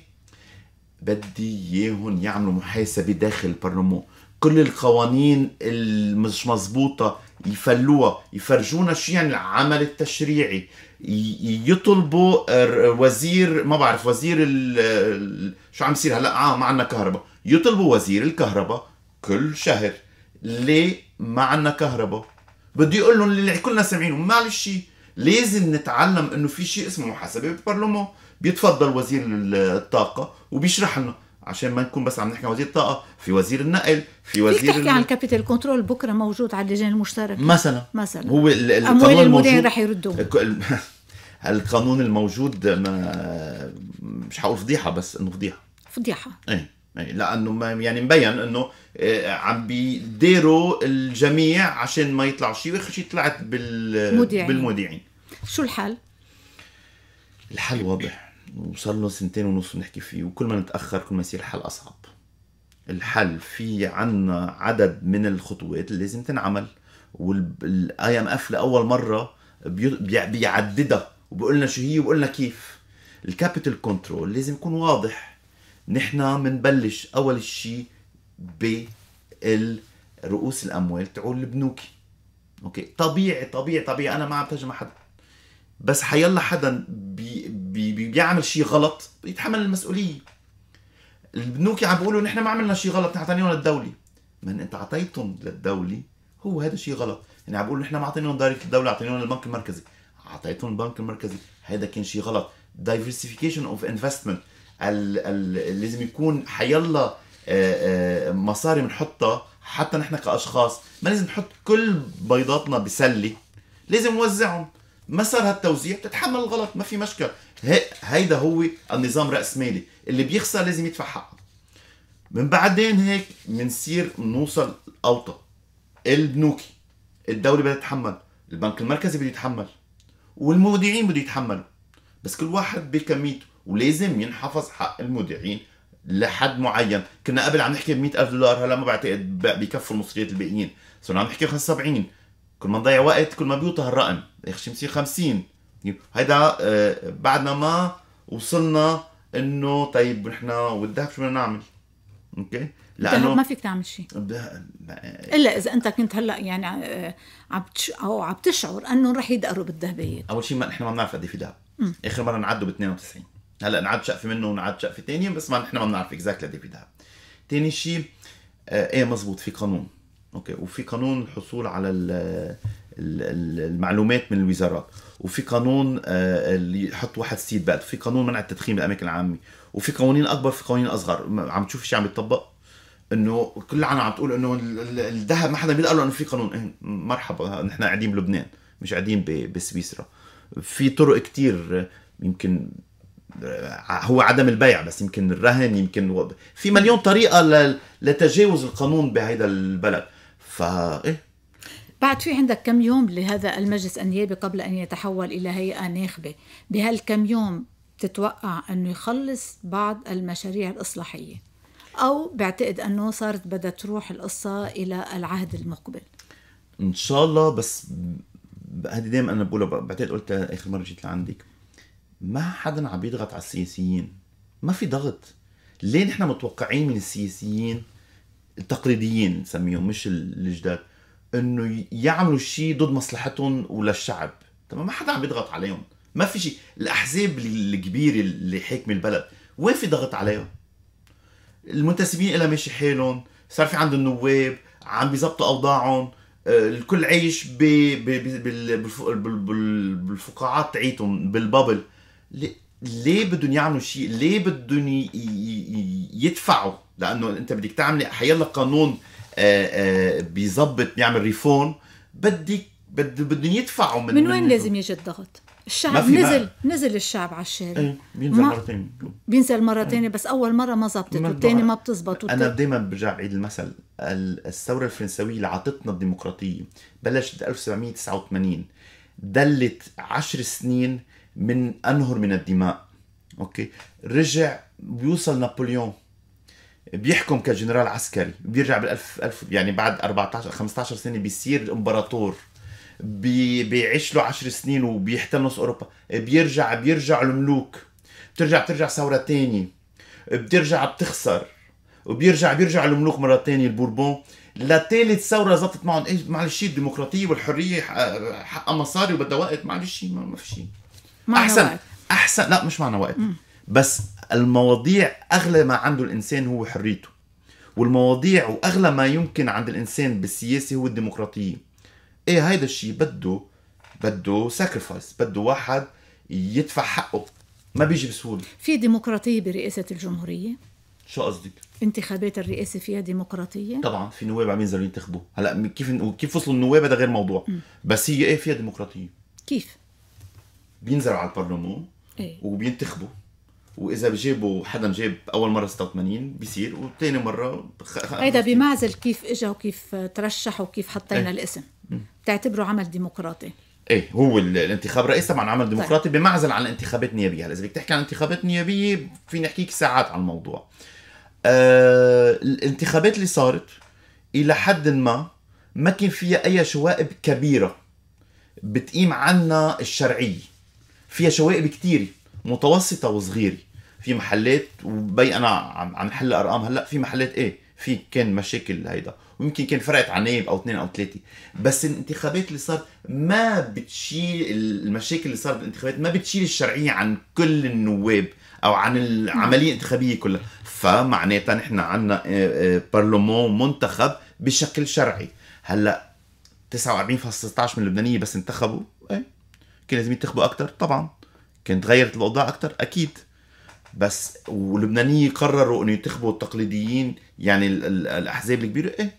B: بدي اياهم يعملوا محاسبه داخل البرلمان كل القوانين المش مزبوطة يفلوها يفرجونا شو يعني العمل التشريعي يطلبوا آه، وزير ما بعرف وزير ال شو عم يصير هلا اه ما عندنا كهرباء يطلبوا وزير الكهرباء كل شهر ليه ما عندنا كهرباء بدي اقول لهم اللي كلنا سامعينهم معلش لازم نتعلم انه في شيء اسمه محاسبه بالبرلمان بيتفضل وزير الطاقه وبيشرح لنا عشان ما نكون بس عم نحكي عن وزير الطاقه في وزير النقل في وزير فيك تحكي ال... عن
A: الكابيتال كنترول بكره موجود على اللجان المشتركه مثلا مثلا هو اموال المدن رح يردوه
B: القانون الموجود ما مش هقول فضيحه بس انه فضيحه فضيحه ايه يعني، لانه يعني مبين انه آه، عم بيديروا الجميع عشان ما يطلعوا شيء واخر شيء طلعت بالمودعين شو الحل؟ الحل واضح وصار سنتين ونص بنحكي فيه وكل ما نتاخر كل ما يصير الحل اصعب الحل في عنا عدد من الخطوات اللي لازم تنعمل والاي ام اف لاول مره بيعددها وبقول لنا شو هي وبقول لنا كيف الكابيتال كنترول لازم يكون واضح نحن بنبلش اول شيء بالرؤوس الاموال تعول البنوك اوكي طبيعي طبيعي طبيعي انا ما عم تجمع حدا بس حيلا حدا بي بي بي بيعمل شيء غلط يتحمل المسؤوليه البنوك عم بيقولوا نحن ما عملنا شيء غلط نحن اعطيناهم للدوله من انت اعطيتهم للدوله هو هذا شيء غلط يعني عم بيقولوا نحن ما اعطيناهم دايركت الدوله اعطيناهم للبنك المركزي اعطيتهم البنك المركزي هذا كان شيء غلط diversification of investment لازم يكون حيلا آه، آه، مصاري بنحطها حتى نحن كاشخاص ما لازم نحط كل بيضاتنا بسله لازم نوزعهم ما صار هالتوزيع بتتحمل الغلط ما في مشكل هيدا هو النظام الرأسمالي اللي بيخسر لازم يدفع حقه من بعدين هيك بنصير نوصل أوطى البنوك الدولة بدها تتحمل البنك المركزي بده يتحمل والمودعين بده يتحملوا بس كل واحد بكميته ولازم ينحفظ حق المودعين لحد معين كنا قبل عم نحكي ب ألف دولار هلا ما بعتقد بكفوا المصريات الباقيين صرنا عم نحكي 75 كل ما نضيع وقت كل ما بيوطى هالرقم اخر شيء بصير 50 هيدا آه، بعدنا ما وصلنا انه طيب نحن والذهب شو بدنا نعمل؟ اوكي؟ لانه ما فيك
A: تعمل شيء الا اذا انت كنت هلا يعني آه، عم او عم تشعر انه رح يدقروا بالذهبيه
B: اول شيء ما نحن ما بنعرف قد إيه في ذهب اخر مره نعدوا ب 92 هلا انعاد شقفه منه وانعاد شقفه ثانيه بس ما نحن ما بنعرف اكزاكتلي قد بيذهب إيه ثاني شيء آه ايه مزبوط في قانون اوكي وفي قانون الحصول على المعلومات من الوزارات وفي قانون آه، اللي يحط واحد سيد بقى في قانون منع التدخين بالاماكن العامه وفي قوانين اكبر في قوانين اصغر عم تشوف شيء عم يتطبق انه كل عنا عم تقول انه الذهب ما حدا بيقول له انه في قانون إيه، مرحبا نحن قاعدين بلبنان مش قاعدين بسويسرا في طرق كتير يمكن هو عدم البيع بس يمكن الرهن يمكن في مليون طريقه لتجاوز القانون بهذا البلد فا ايه
A: بعد في عندك كم يوم لهذا المجلس النيابي قبل ان يتحول الى هيئه ناخبه بهالكم يوم تتوقع انه يخلص بعض المشاريع الاصلاحيه او بعتقد انه صارت بدها تروح القصه الى العهد المقبل
B: ان شاء الله بس هذه دائما انا بقولها بعتقد قلتها اخر مره جيت لعندك ما حدا عم بيضغط على السياسيين ما في ضغط ليه نحن متوقعين من السياسيين التقليديين نسميهم مش الجداد انه يعملوا شيء ضد مصلحتهم وللشعب تمام ما حدا عم بيضغط عليهم ما في شيء الاحزاب الكبيره اللي حاكمه البلد وين في ضغط عليهم المنتسبين لها ماشي حالهم صار في عندهم نواب عم بيضبطوا اوضاعهم آه، الكل عايش بالفقاعات تاعيتهم بالبابل ليه بدهم يعملوا شيء؟ ليه بدهم يدفعوا؟ لانه انت بدك تعمل حيلا قانون آه، آه، بيظبط بيعمل ريفون بدك بدهم يدفعوا من من وين من لازم
A: يجي الضغط؟ الشعب نزل ما. نزل الشعب على الشارع ايه بينزل مره
B: ثانيه بينزل مرة ثانيه إيه.
A: بس أول مرة ما زبطت والثانيه ما بتزبط أنا
B: دايما برجع بعيد المثل الثورة الفرنسوية اللي عطتنا الديمقراطية بلشت 1789 دلت 10 سنين من انهر من الدماء اوكي رجع بيوصل نابليون بيحكم كجنرال عسكري بيرجع بال1000 يعني بعد 14 15 سنه بيصير امبراطور بي بيعيش له 10 سنين وبيحتل اوروبا بيرجع بيرجع الملوك بترجع بترجع ثوره تانية بترجع بتخسر وبيرجع بيرجع الملوك مره تانية البوربون لثالث ثوره زبطت معهم ايش معلش الديمقراطيه والحريه حقها مصاري وبدها وقت معلش ما في شيء احسن وقت. احسن لا مش معنى وقت م. بس المواضيع اغلى ما عنده الانسان هو حريته والمواضيع واغلى ما يمكن عند الانسان بالسياسه هو الديمقراطيه ايه هيدا الشيء بده بده ساكرفايس بده واحد يدفع حقه ما بيجي بسهوله
A: في ديمقراطيه برئاسه الجمهوريه شو قصدك انتخابات الرئاسه فيها ديمقراطيه طبعا
B: في نواب عم ينزلوا ينتخبوا هلا كيف كيف وصلوا النواب هذا غير موضوع م. بس هي ايه فيها ديمقراطيه كيف بينزلوا على البرلمان إيه؟ وبينتخبوا واذا بجيبوا حدا جاب اول مره 86 بيصير وثاني مره هيدا
A: بمعزل كيف اجا وكيف ترشح وكيف حطينا ايه. الاسم بتعتبره عمل ديمقراطي
B: ايه هو الانتخاب رئيس طبعا عمل طيب. ديمقراطي طيب. بمعزل عن الانتخابات النيابيه هلا اذا بدك تحكي عن الانتخابات النيابيه فيني احكيك ساعات على الموضوع آه الانتخابات اللي صارت الى حد ما ما كان فيها اي شوائب كبيره بتقيم عنا الشرعيه فيها شوائب كتير متوسطه وصغيره في محلات وبي انا عم عم حل ارقام هلا في محلات ايه في كان مشاكل هيدا ويمكن كان فرقت عن نائب او اثنين او ثلاثه بس الانتخابات اللي صارت ما بتشيل المشاكل اللي صارت بالانتخابات ما بتشيل الشرعيه عن كل النواب او عن العمليه الانتخابيه كلها فمعناتها نحن عندنا برلمان آه، آه، منتخب بشكل شرعي هلا 49.16 من اللبنانيه بس انتخبوا ايه كان لازم ينتخبوا اكثر طبعا كان تغيرت الاوضاع اكثر اكيد بس واللبنانيين قرروا انه ينتخبوا التقليديين يعني الاحزاب الكبيره ايه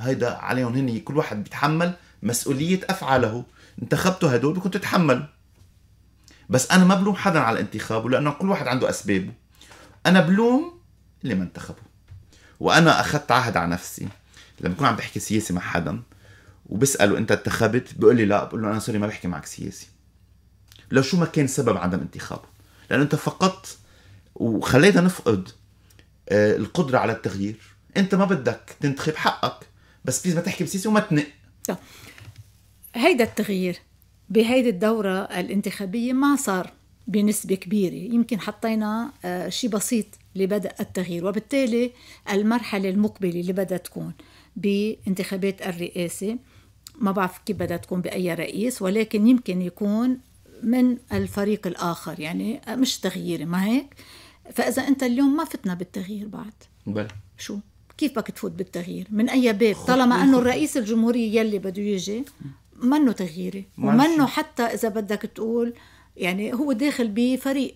B: هيدا عليهم هن كل واحد بيتحمل مسؤوليه افعاله انتخبتوا هدول بكون تتحمل بس انا ما بلوم حدا على انتخابه لانه كل واحد عنده اسبابه انا بلوم اللي ما انتخبوا وانا اخذت عهد على نفسي لما بكون عم بحكي سياسي مع حدا وبساله انت انتخبت بيقول لي لا بقول له انا سوري ما بحكي معك سياسي لو شو ما كان سبب عدم انتخابه لأنه أنت فقدت وخلينا نفقد آه، القدرة على التغيير أنت ما بدك تنتخب حقك بس بليز ما تحكي بسيسي وما تنق
A: هيدا التغيير بهيدي الدورة الانتخابية ما صار بنسبة كبيرة يمكن حطينا آه، شيء بسيط لبدأ التغيير وبالتالي المرحلة المقبلة اللي بدها تكون بانتخابات الرئاسة ما بعرف كيف بدها تكون بأي رئيس ولكن يمكن يكون من الفريق الآخر يعني مش تغييري ما هيك فإذا أنت اليوم ما فتنا بالتغيير بعد بل شو كيف بدك تفوت بالتغيير من أي باب طالما أنه الرئيس الجمهورية يلي بده يجي منه تغييري ومنه حتى إذا بدك تقول يعني هو داخل بفريق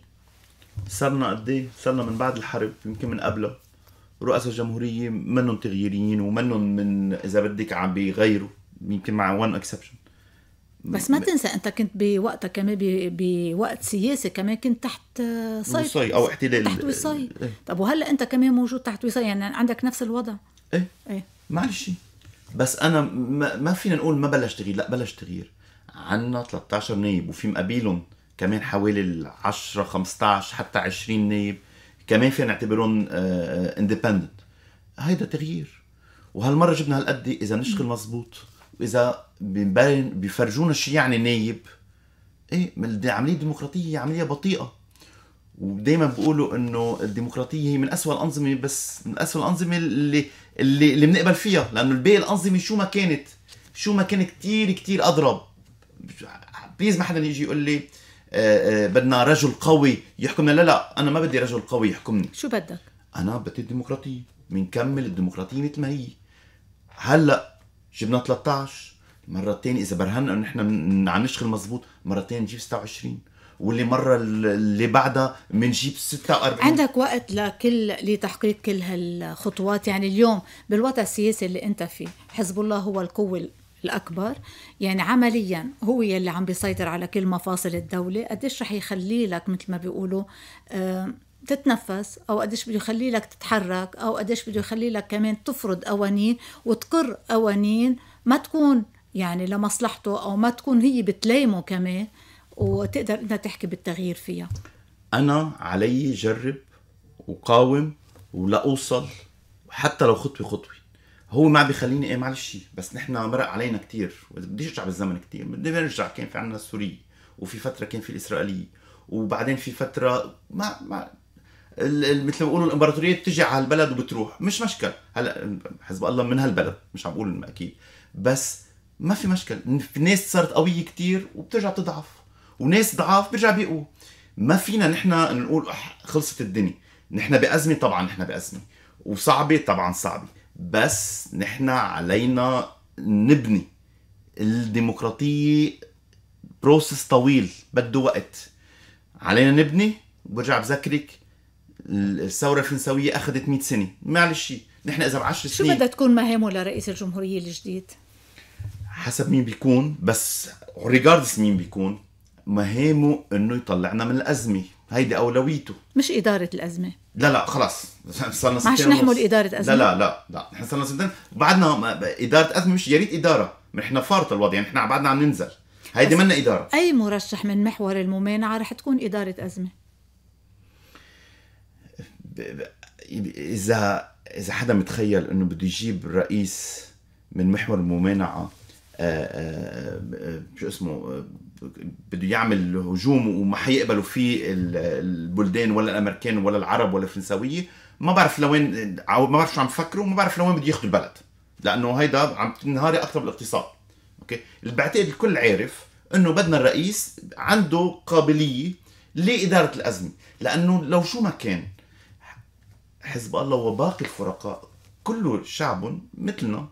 B: صرنا قد ايه؟ صرنا من بعد الحرب يمكن من قبله رؤساء الجمهورية منهم تغييريين ومنهم من إذا بدك عم بيغيروا يمكن مع وان اكسبشن بس ما تنسى
A: انت كنت بوقتها كمان بوقت سياسي كمان كنت تحت سيطره وصي
B: او احتلال تحت
A: وصي إيه. طب وهلا انت كمان موجود تحت وصي يعني عندك نفس الوضع ايه ايه
B: معلش بس انا ما, ما فينا نقول ما بلش تغيير لا بلش تغيير عندنا 13 نايب وفي مقابلهم كمان حوالي 10 15 حتى 20 نايب كمان فينا نعتبرهم اندبندنت آه، آه، هيدا تغيير وهالمره جبنا هالقد اذا نشغل مزبوط واذا بيبين بيفرجونا شو يعني نايب ايه العمليه الديمقراطيه هي عمليه بطيئه ودايما بيقولوا انه الديمقراطيه هي من اسوء الانظمه بس من اسوء الانظمه اللي اللي اللي بنقبل فيها لانه الباقي الانظمه شو ما كانت شو ما كان كتير كتير اضرب بليز ما حدا يجي يقول لي آه، آه، بدنا رجل قوي يحكمنا لا لا انا ما بدي رجل قوي يحكمني شو بدك انا بدي الديمقراطيه بنكمل الديمقراطيه مثل ما هي هلا جبنا 13 مرة تانية اذا برهنا انه نحن عم نشتغل مرة تانية نجيب 26 واللي مره اللي بعدها بنجيب 46 عندك
A: وقت لكل لتحقيق كل هالخطوات يعني اليوم بالوضع السياسي اللي انت فيه حزب الله هو القوه الأكبر يعني عمليا هو يلي عم بيسيطر على كل مفاصل الدولة قديش رح يخلي لك مثل ما بيقولوا تتنفس او قديش بده يخلي لك تتحرك او قديش بده يخلي لك كمان تفرض قوانين وتقر قوانين ما تكون يعني لمصلحته او ما تكون هي بتلامه كمان وتقدر انت تحكي بالتغيير فيها
B: انا علي جرب وقاوم ولاوصل حتى لو خطوه خطوه هو ما بيخليني ايه معلش بس نحن مرق علينا كثير بديش ارجع بالزمن كثير بدي نرجع كان في عندنا السوري وفي فتره كان في الاسرائيلي وبعدين في فتره ما ما مثل ما بيقولوا الامبراطوريه بتجي على البلد وبتروح مش مشكل هلا حزب الله من هالبلد مش عم بقول اكيد بس ما في مشكل في ناس صارت قوية كتير وبترجع بتضعف وناس ضعاف بيرجع بيقوا ما فينا نحن نقول خلصت الدنيا نحن بأزمة طبعا نحن بأزمة وصعبة طبعا صعبة بس نحن علينا نبني الديمقراطية بروسس طويل بده وقت علينا نبني برجع بذكرك الثورة الفرنسوية أخذت 100 سنة معلش نحن إذا بعشر 10 سنين شو بدها
A: تكون مهامه لرئيس الجمهورية الجديد؟
B: حسب مين بيكون بس ريجاردس مين بيكون مهامه انه يطلعنا من الازمه هيدي اولويته
A: مش اداره الازمه
B: لا لا خلاص صرنا سنتين ما نحمل اداره ازمه لا لا لا لا نحن صرنا سنتين بعدنا اداره ازمه مش يا ريت اداره نحن فارط الوضع يعني نحن بعدنا عم ننزل هيدي منا اداره
A: اي مرشح من محور الممانعه رح تكون اداره ازمه
B: اذا اذا حدا متخيل انه بده يجيب رئيس من محور الممانعه آه، آه، آه، شو اسمه بده يعمل هجوم وما حيقبلوا فيه البلدان ولا الامريكان ولا العرب ولا الفرنساويه ما بعرف لوين ما بعرف شو عم بفكروا وما بعرف لوين بده ياخذوا البلد لانه هيدا عم تنهاري اكثر بالاقتصاد اوكي بعتقد الكل عارف انه بدنا الرئيس عنده قابليه لاداره الازمه لانه لو شو ما كان حزب الله وباقي الفرقاء كله شعب مثلنا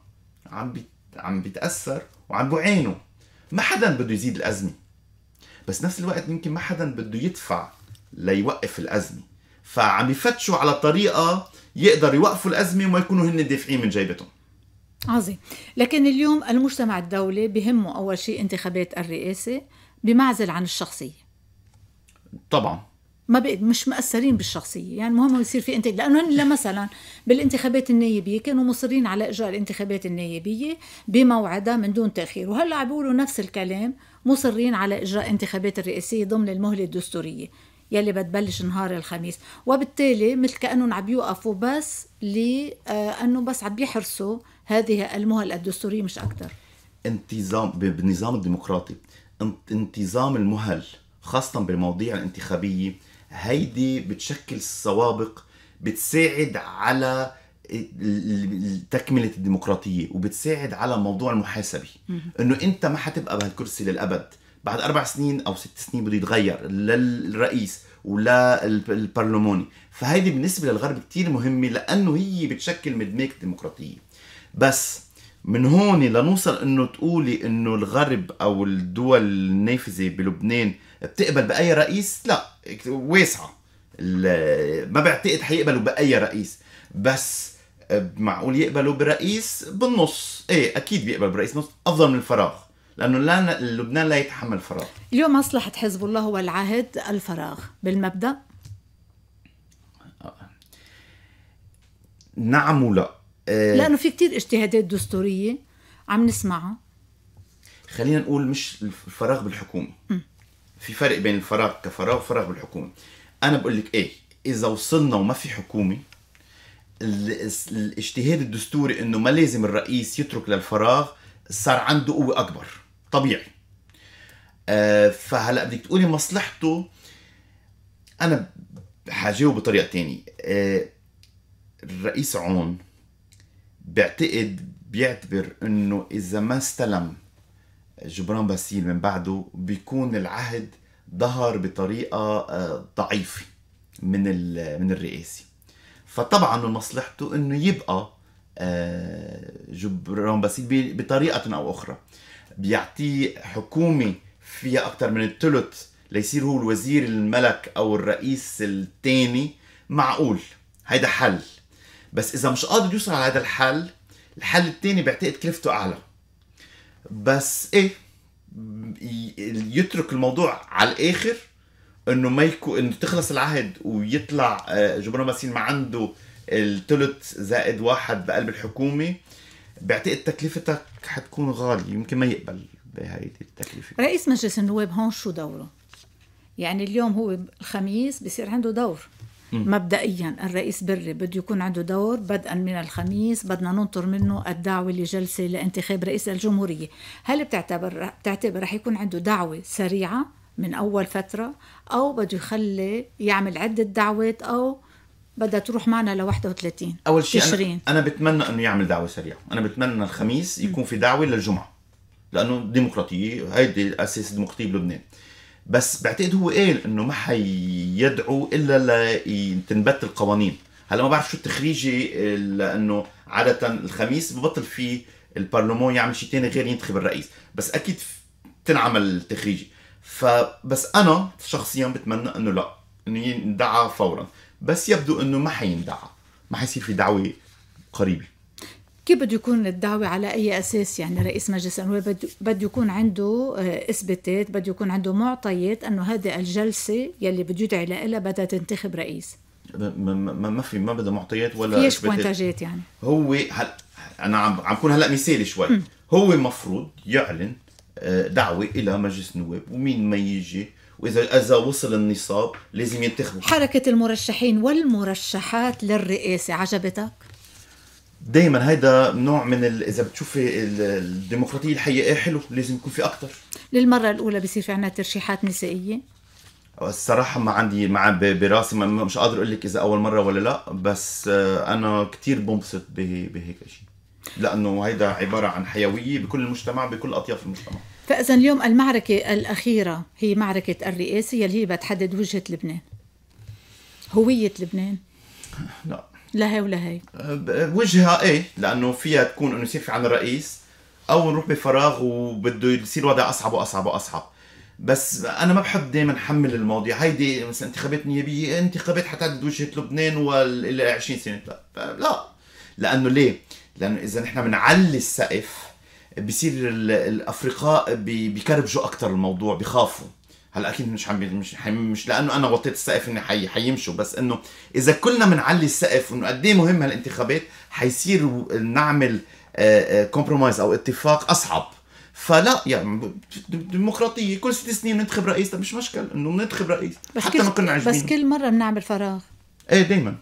B: عم عم بيتاثر وعم بعينه ما حدا بده يزيد الازمه بس نفس الوقت يمكن ما حدا بده يدفع ليوقف الازمه فعم يفتشوا على طريقه يقدر يوقفوا الازمه وما يكونوا هن دافعين من جيبتهم
A: عظيم لكن اليوم المجتمع الدولي بهمه اول شيء انتخابات الرئاسه بمعزل عن الشخصيه طبعا ما مش مأثرين بالشخصية يعني مهم يصير في انت لأنه هن مثلا بالانتخابات النيابية كانوا مصرين على إجراء الانتخابات النيابية بموعدها من دون تأخير وهلأ عم بيقولوا نفس الكلام مصرين على إجراء انتخابات الرئاسية ضمن المهلة الدستورية يلي بتبلش نهار الخميس وبالتالي مثل كأنهم عم يوقفوا بس لأنه آه، بس عم بيحرسوا هذه المهل الدستورية مش أكثر
B: انتظام بالنظام الديمقراطي انتظام المهل خاصة بالمواضيع الانتخابية هيدي بتشكل سوابق بتساعد على تكملة الديمقراطية وبتساعد على موضوع المحاسبة انه انت ما حتبقى بهالكرسي للابد بعد اربع سنين او ست سنين بده يتغير للرئيس ولا البرلماني فهيدي بالنسبة للغرب كتير مهمة لانه هي بتشكل مدماك الديمقراطية بس من هون لنوصل انه تقولي انه الغرب او الدول النافذة بلبنان بتقبل باي رئيس لا واسعه ما بعتقد حيقبلوا باي رئيس بس معقول يقبلوا برئيس بالنص ايه اكيد بيقبل برئيس نص افضل من الفراغ لانه لا لبنان لا يتحمل فراغ
A: اليوم مصلحه حزب الله هو العهد الفراغ بالمبدا
B: نعم ولا آه لانه
A: في كتير اجتهادات دستوريه عم نسمعها
B: خلينا نقول مش الفراغ بالحكومه في فرق بين الفراغ كفراغ وفراغ بالحكومه انا بقول لك ايه اذا وصلنا وما في حكومه الاجتهاد الدستوري انه ما لازم الرئيس يترك للفراغ صار عنده قوه اكبر طبيعي آه فهلا بدك تقولي مصلحته انا حجاوب بطريقه تانية آه الرئيس عون بعتقد بيعتبر انه اذا ما استلم جبران باسيل من بعده بيكون العهد ظهر بطريقة آه، ضعيفة من من الرئاسي فطبعا من مصلحته انه يبقى آه، جبران باسيل بطريقة او اخرى بيعطيه حكومة فيها اكثر من الثلث ليصير هو الوزير الملك او الرئيس الثاني معقول هيدا حل بس اذا مش قادر يوصل على هذا الحل الحل الثاني بعتقد كلفته اعلى بس ايه يترك الموضوع على الاخر انه ما يكون انه تخلص العهد ويطلع آه، جبران ماسين ما عنده الثلث زائد واحد بقلب الحكومه بعتقد تكلفتك حتكون غاليه يمكن ما يقبل بهيدي التكلفه
A: رئيس مجلس النواب هون شو دوره؟ يعني اليوم هو الخميس بصير عنده دور مبدئيا الرئيس بري بده يكون عنده دور بدءا من الخميس بدنا ننطر منه الدعوة لجلسة لانتخاب رئيس الجمهورية هل بتعتبر بتعتبر رح يكون عنده دعوة سريعة من أول فترة أو بده يخلي يعمل عدة دعوات أو بدها تروح معنا ل 31 اول شيء
B: انا بتمنى انه يعمل دعوه سريعه انا بتمنى الخميس يكون في دعوه للجمعه لانه ديمقراطيه هيدي اساس ديمقراطيه بلبنان بس بعتقد هو قال انه ما حيدعو الا لتنبت القوانين هلا ما بعرف شو التخريجي لانه عاده الخميس ببطل في البرلمان يعمل شيء ثاني غير ينتخب الرئيس بس اكيد تنعمل تخريجي فبس انا شخصيا بتمنى انه لا انه يندعى فورا بس يبدو انه ما حيندعى ما حيصير في دعوه قريبه
A: كيف بده يكون الدعوة على أي أساس يعني رئيس مجلس النواب بده يكون عنده آه، إثباتات بده يكون عنده معطيات أنه هذه الجلسة يلي بده يدعي لها بدها تنتخب رئيس
B: ما, ما, في ما بدها معطيات ولا فيش بوينتاجات يعني هو هل أنا عم عم بكون هلا مثالي شوي م. هو المفروض يعلن آه، دعوة إلى مجلس النواب ومين ما يجي واذا اذا وصل النصاب لازم ينتخبوا
A: حركه المرشحين والمرشحات للرئاسه عجبتك
B: دائما هيدا نوع من ال... اذا بتشوفي الديمقراطيه الحقيقيه إيه حلو لازم يكون في اكثر
A: للمره الاولى بصير في عندنا ترشيحات نسائيه
B: الصراحه ما عندي مع براسي مش قادر اقول لك اذا اول مره ولا لا بس آه، انا كثير بنبسط بهيك شيء لانه هيدا عباره عن حيويه بكل المجتمع بكل اطياف المجتمع
A: فاذا اليوم المعركه الاخيره هي معركه الرئاسه اللي هي بتحدد وجهه لبنان هويه لبنان لا لهي ولهي
B: وجهها ايه لانه فيها تكون انه يصير في عن الرئيس او نروح بفراغ وبده يصير وضع اصعب واصعب واصعب بس انا ما بحب دائما حمل المواضيع هيدي مثلا انتخابات نيابيه انتخابات حتعدد وجهه لبنان وال 20 سنه لا لا لانه ليه؟ لانه اذا نحن بنعلي السقف بصير الافرقاء بيكربجوا اكثر الموضوع بخافوا هلا اكيد مش عم مش مش لانه انا وطيت السقف اني حي حيمشوا بس انه اذا كلنا بنعلي السقف انه قد ايه مهم هالانتخابات حيصير نعمل كومبرومايز آه، آه، او اتفاق اصعب فلا يعني ديمقراطيه كل ست سنين بننتخب رئيس مش مشكل انه بننتخب رئيس حتى ما كنا عاجبين بس
A: كل مره بنعمل فراغ
B: ايه دائما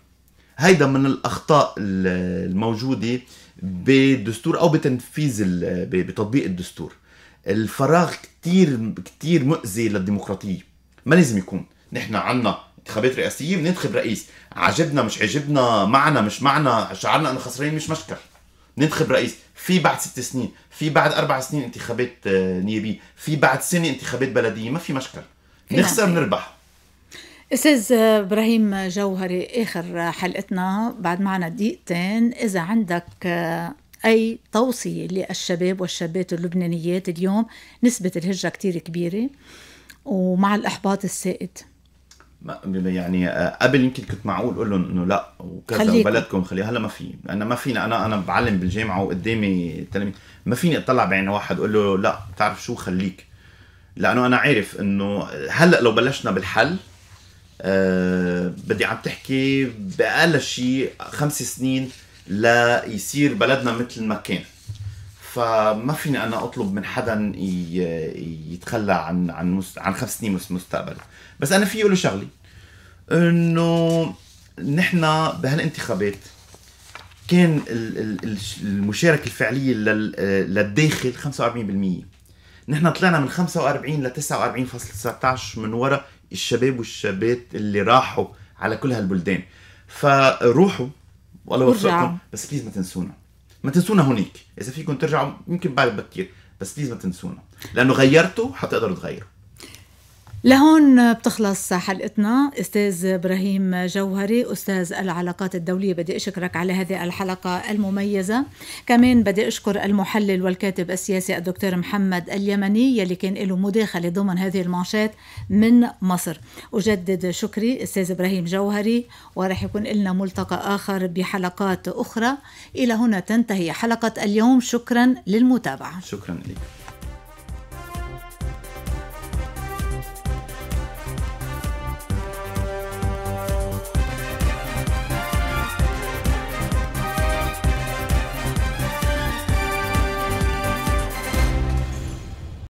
B: هيدا من الاخطاء الموجوده بالدستور او بتنفيذ بتطبيق الدستور الفراغ كتير كتير مؤذي للديمقراطيه ما لازم يكون نحن عنا انتخابات رئاسيه بننتخب رئيس عجبنا مش عجبنا معنا مش معنا شعرنا انه خسرانين مش مشكل ننتخب رئيس في بعد ست سنين في بعد اربع سنين انتخابات آه، نيابيه في بعد سنه انتخابات بلديه ما في مشكل نخسر بنربح
A: استاذ ابراهيم جوهري اخر حلقتنا بعد معنا دقيقتين اذا عندك آه، أي توصية للشباب والشابات اللبنانيات اليوم نسبة الهجرة كتير كبيرة ومع الإحباط السائد
B: يعني آه، قبل يمكن كنت معقول اقول لهم انه لا وكذا وبلدكم خلي هلا ما في انا ما فينا انا انا بعلم بالجامعه وقدامي تلاميذ ما فيني اطلع بعين واحد اقول له لا بتعرف شو خليك لانه انا عارف انه هلا لو بلشنا بالحل أه بدي عم تحكي باقل شيء خمس سنين ليصير بلدنا مثل ما كان فما فيني انا اطلب من حدا يتخلى عن عن عن خمس سنين مستقبل بس انا في له شغله انه نحن بهالانتخابات كان المشاركه الفعليه للداخل 45% نحن طلعنا من 45 ل 49.19 من وراء الشباب والشابات اللي راحوا على كل هالبلدان فروحوا والله يوفقكم بس بليز ما تنسونا ما تنسونا هونيك اذا فيكم ترجعوا يمكن بعد بكير بس بليز ما تنسونا لانه غيرتوا حتقدروا تغيروا
A: لهون بتخلص حلقتنا استاذ ابراهيم جوهري استاذ العلاقات الدوليه بدي اشكرك على هذه الحلقه المميزه كمان بدي اشكر المحلل والكاتب السياسي الدكتور محمد اليمني يلي كان له مداخله ضمن هذه المانشات من مصر اجدد شكري استاذ ابراهيم جوهري ورح يكون لنا ملتقى اخر بحلقات اخرى الى هنا تنتهي حلقه اليوم شكرا للمتابعه
B: شكرا لك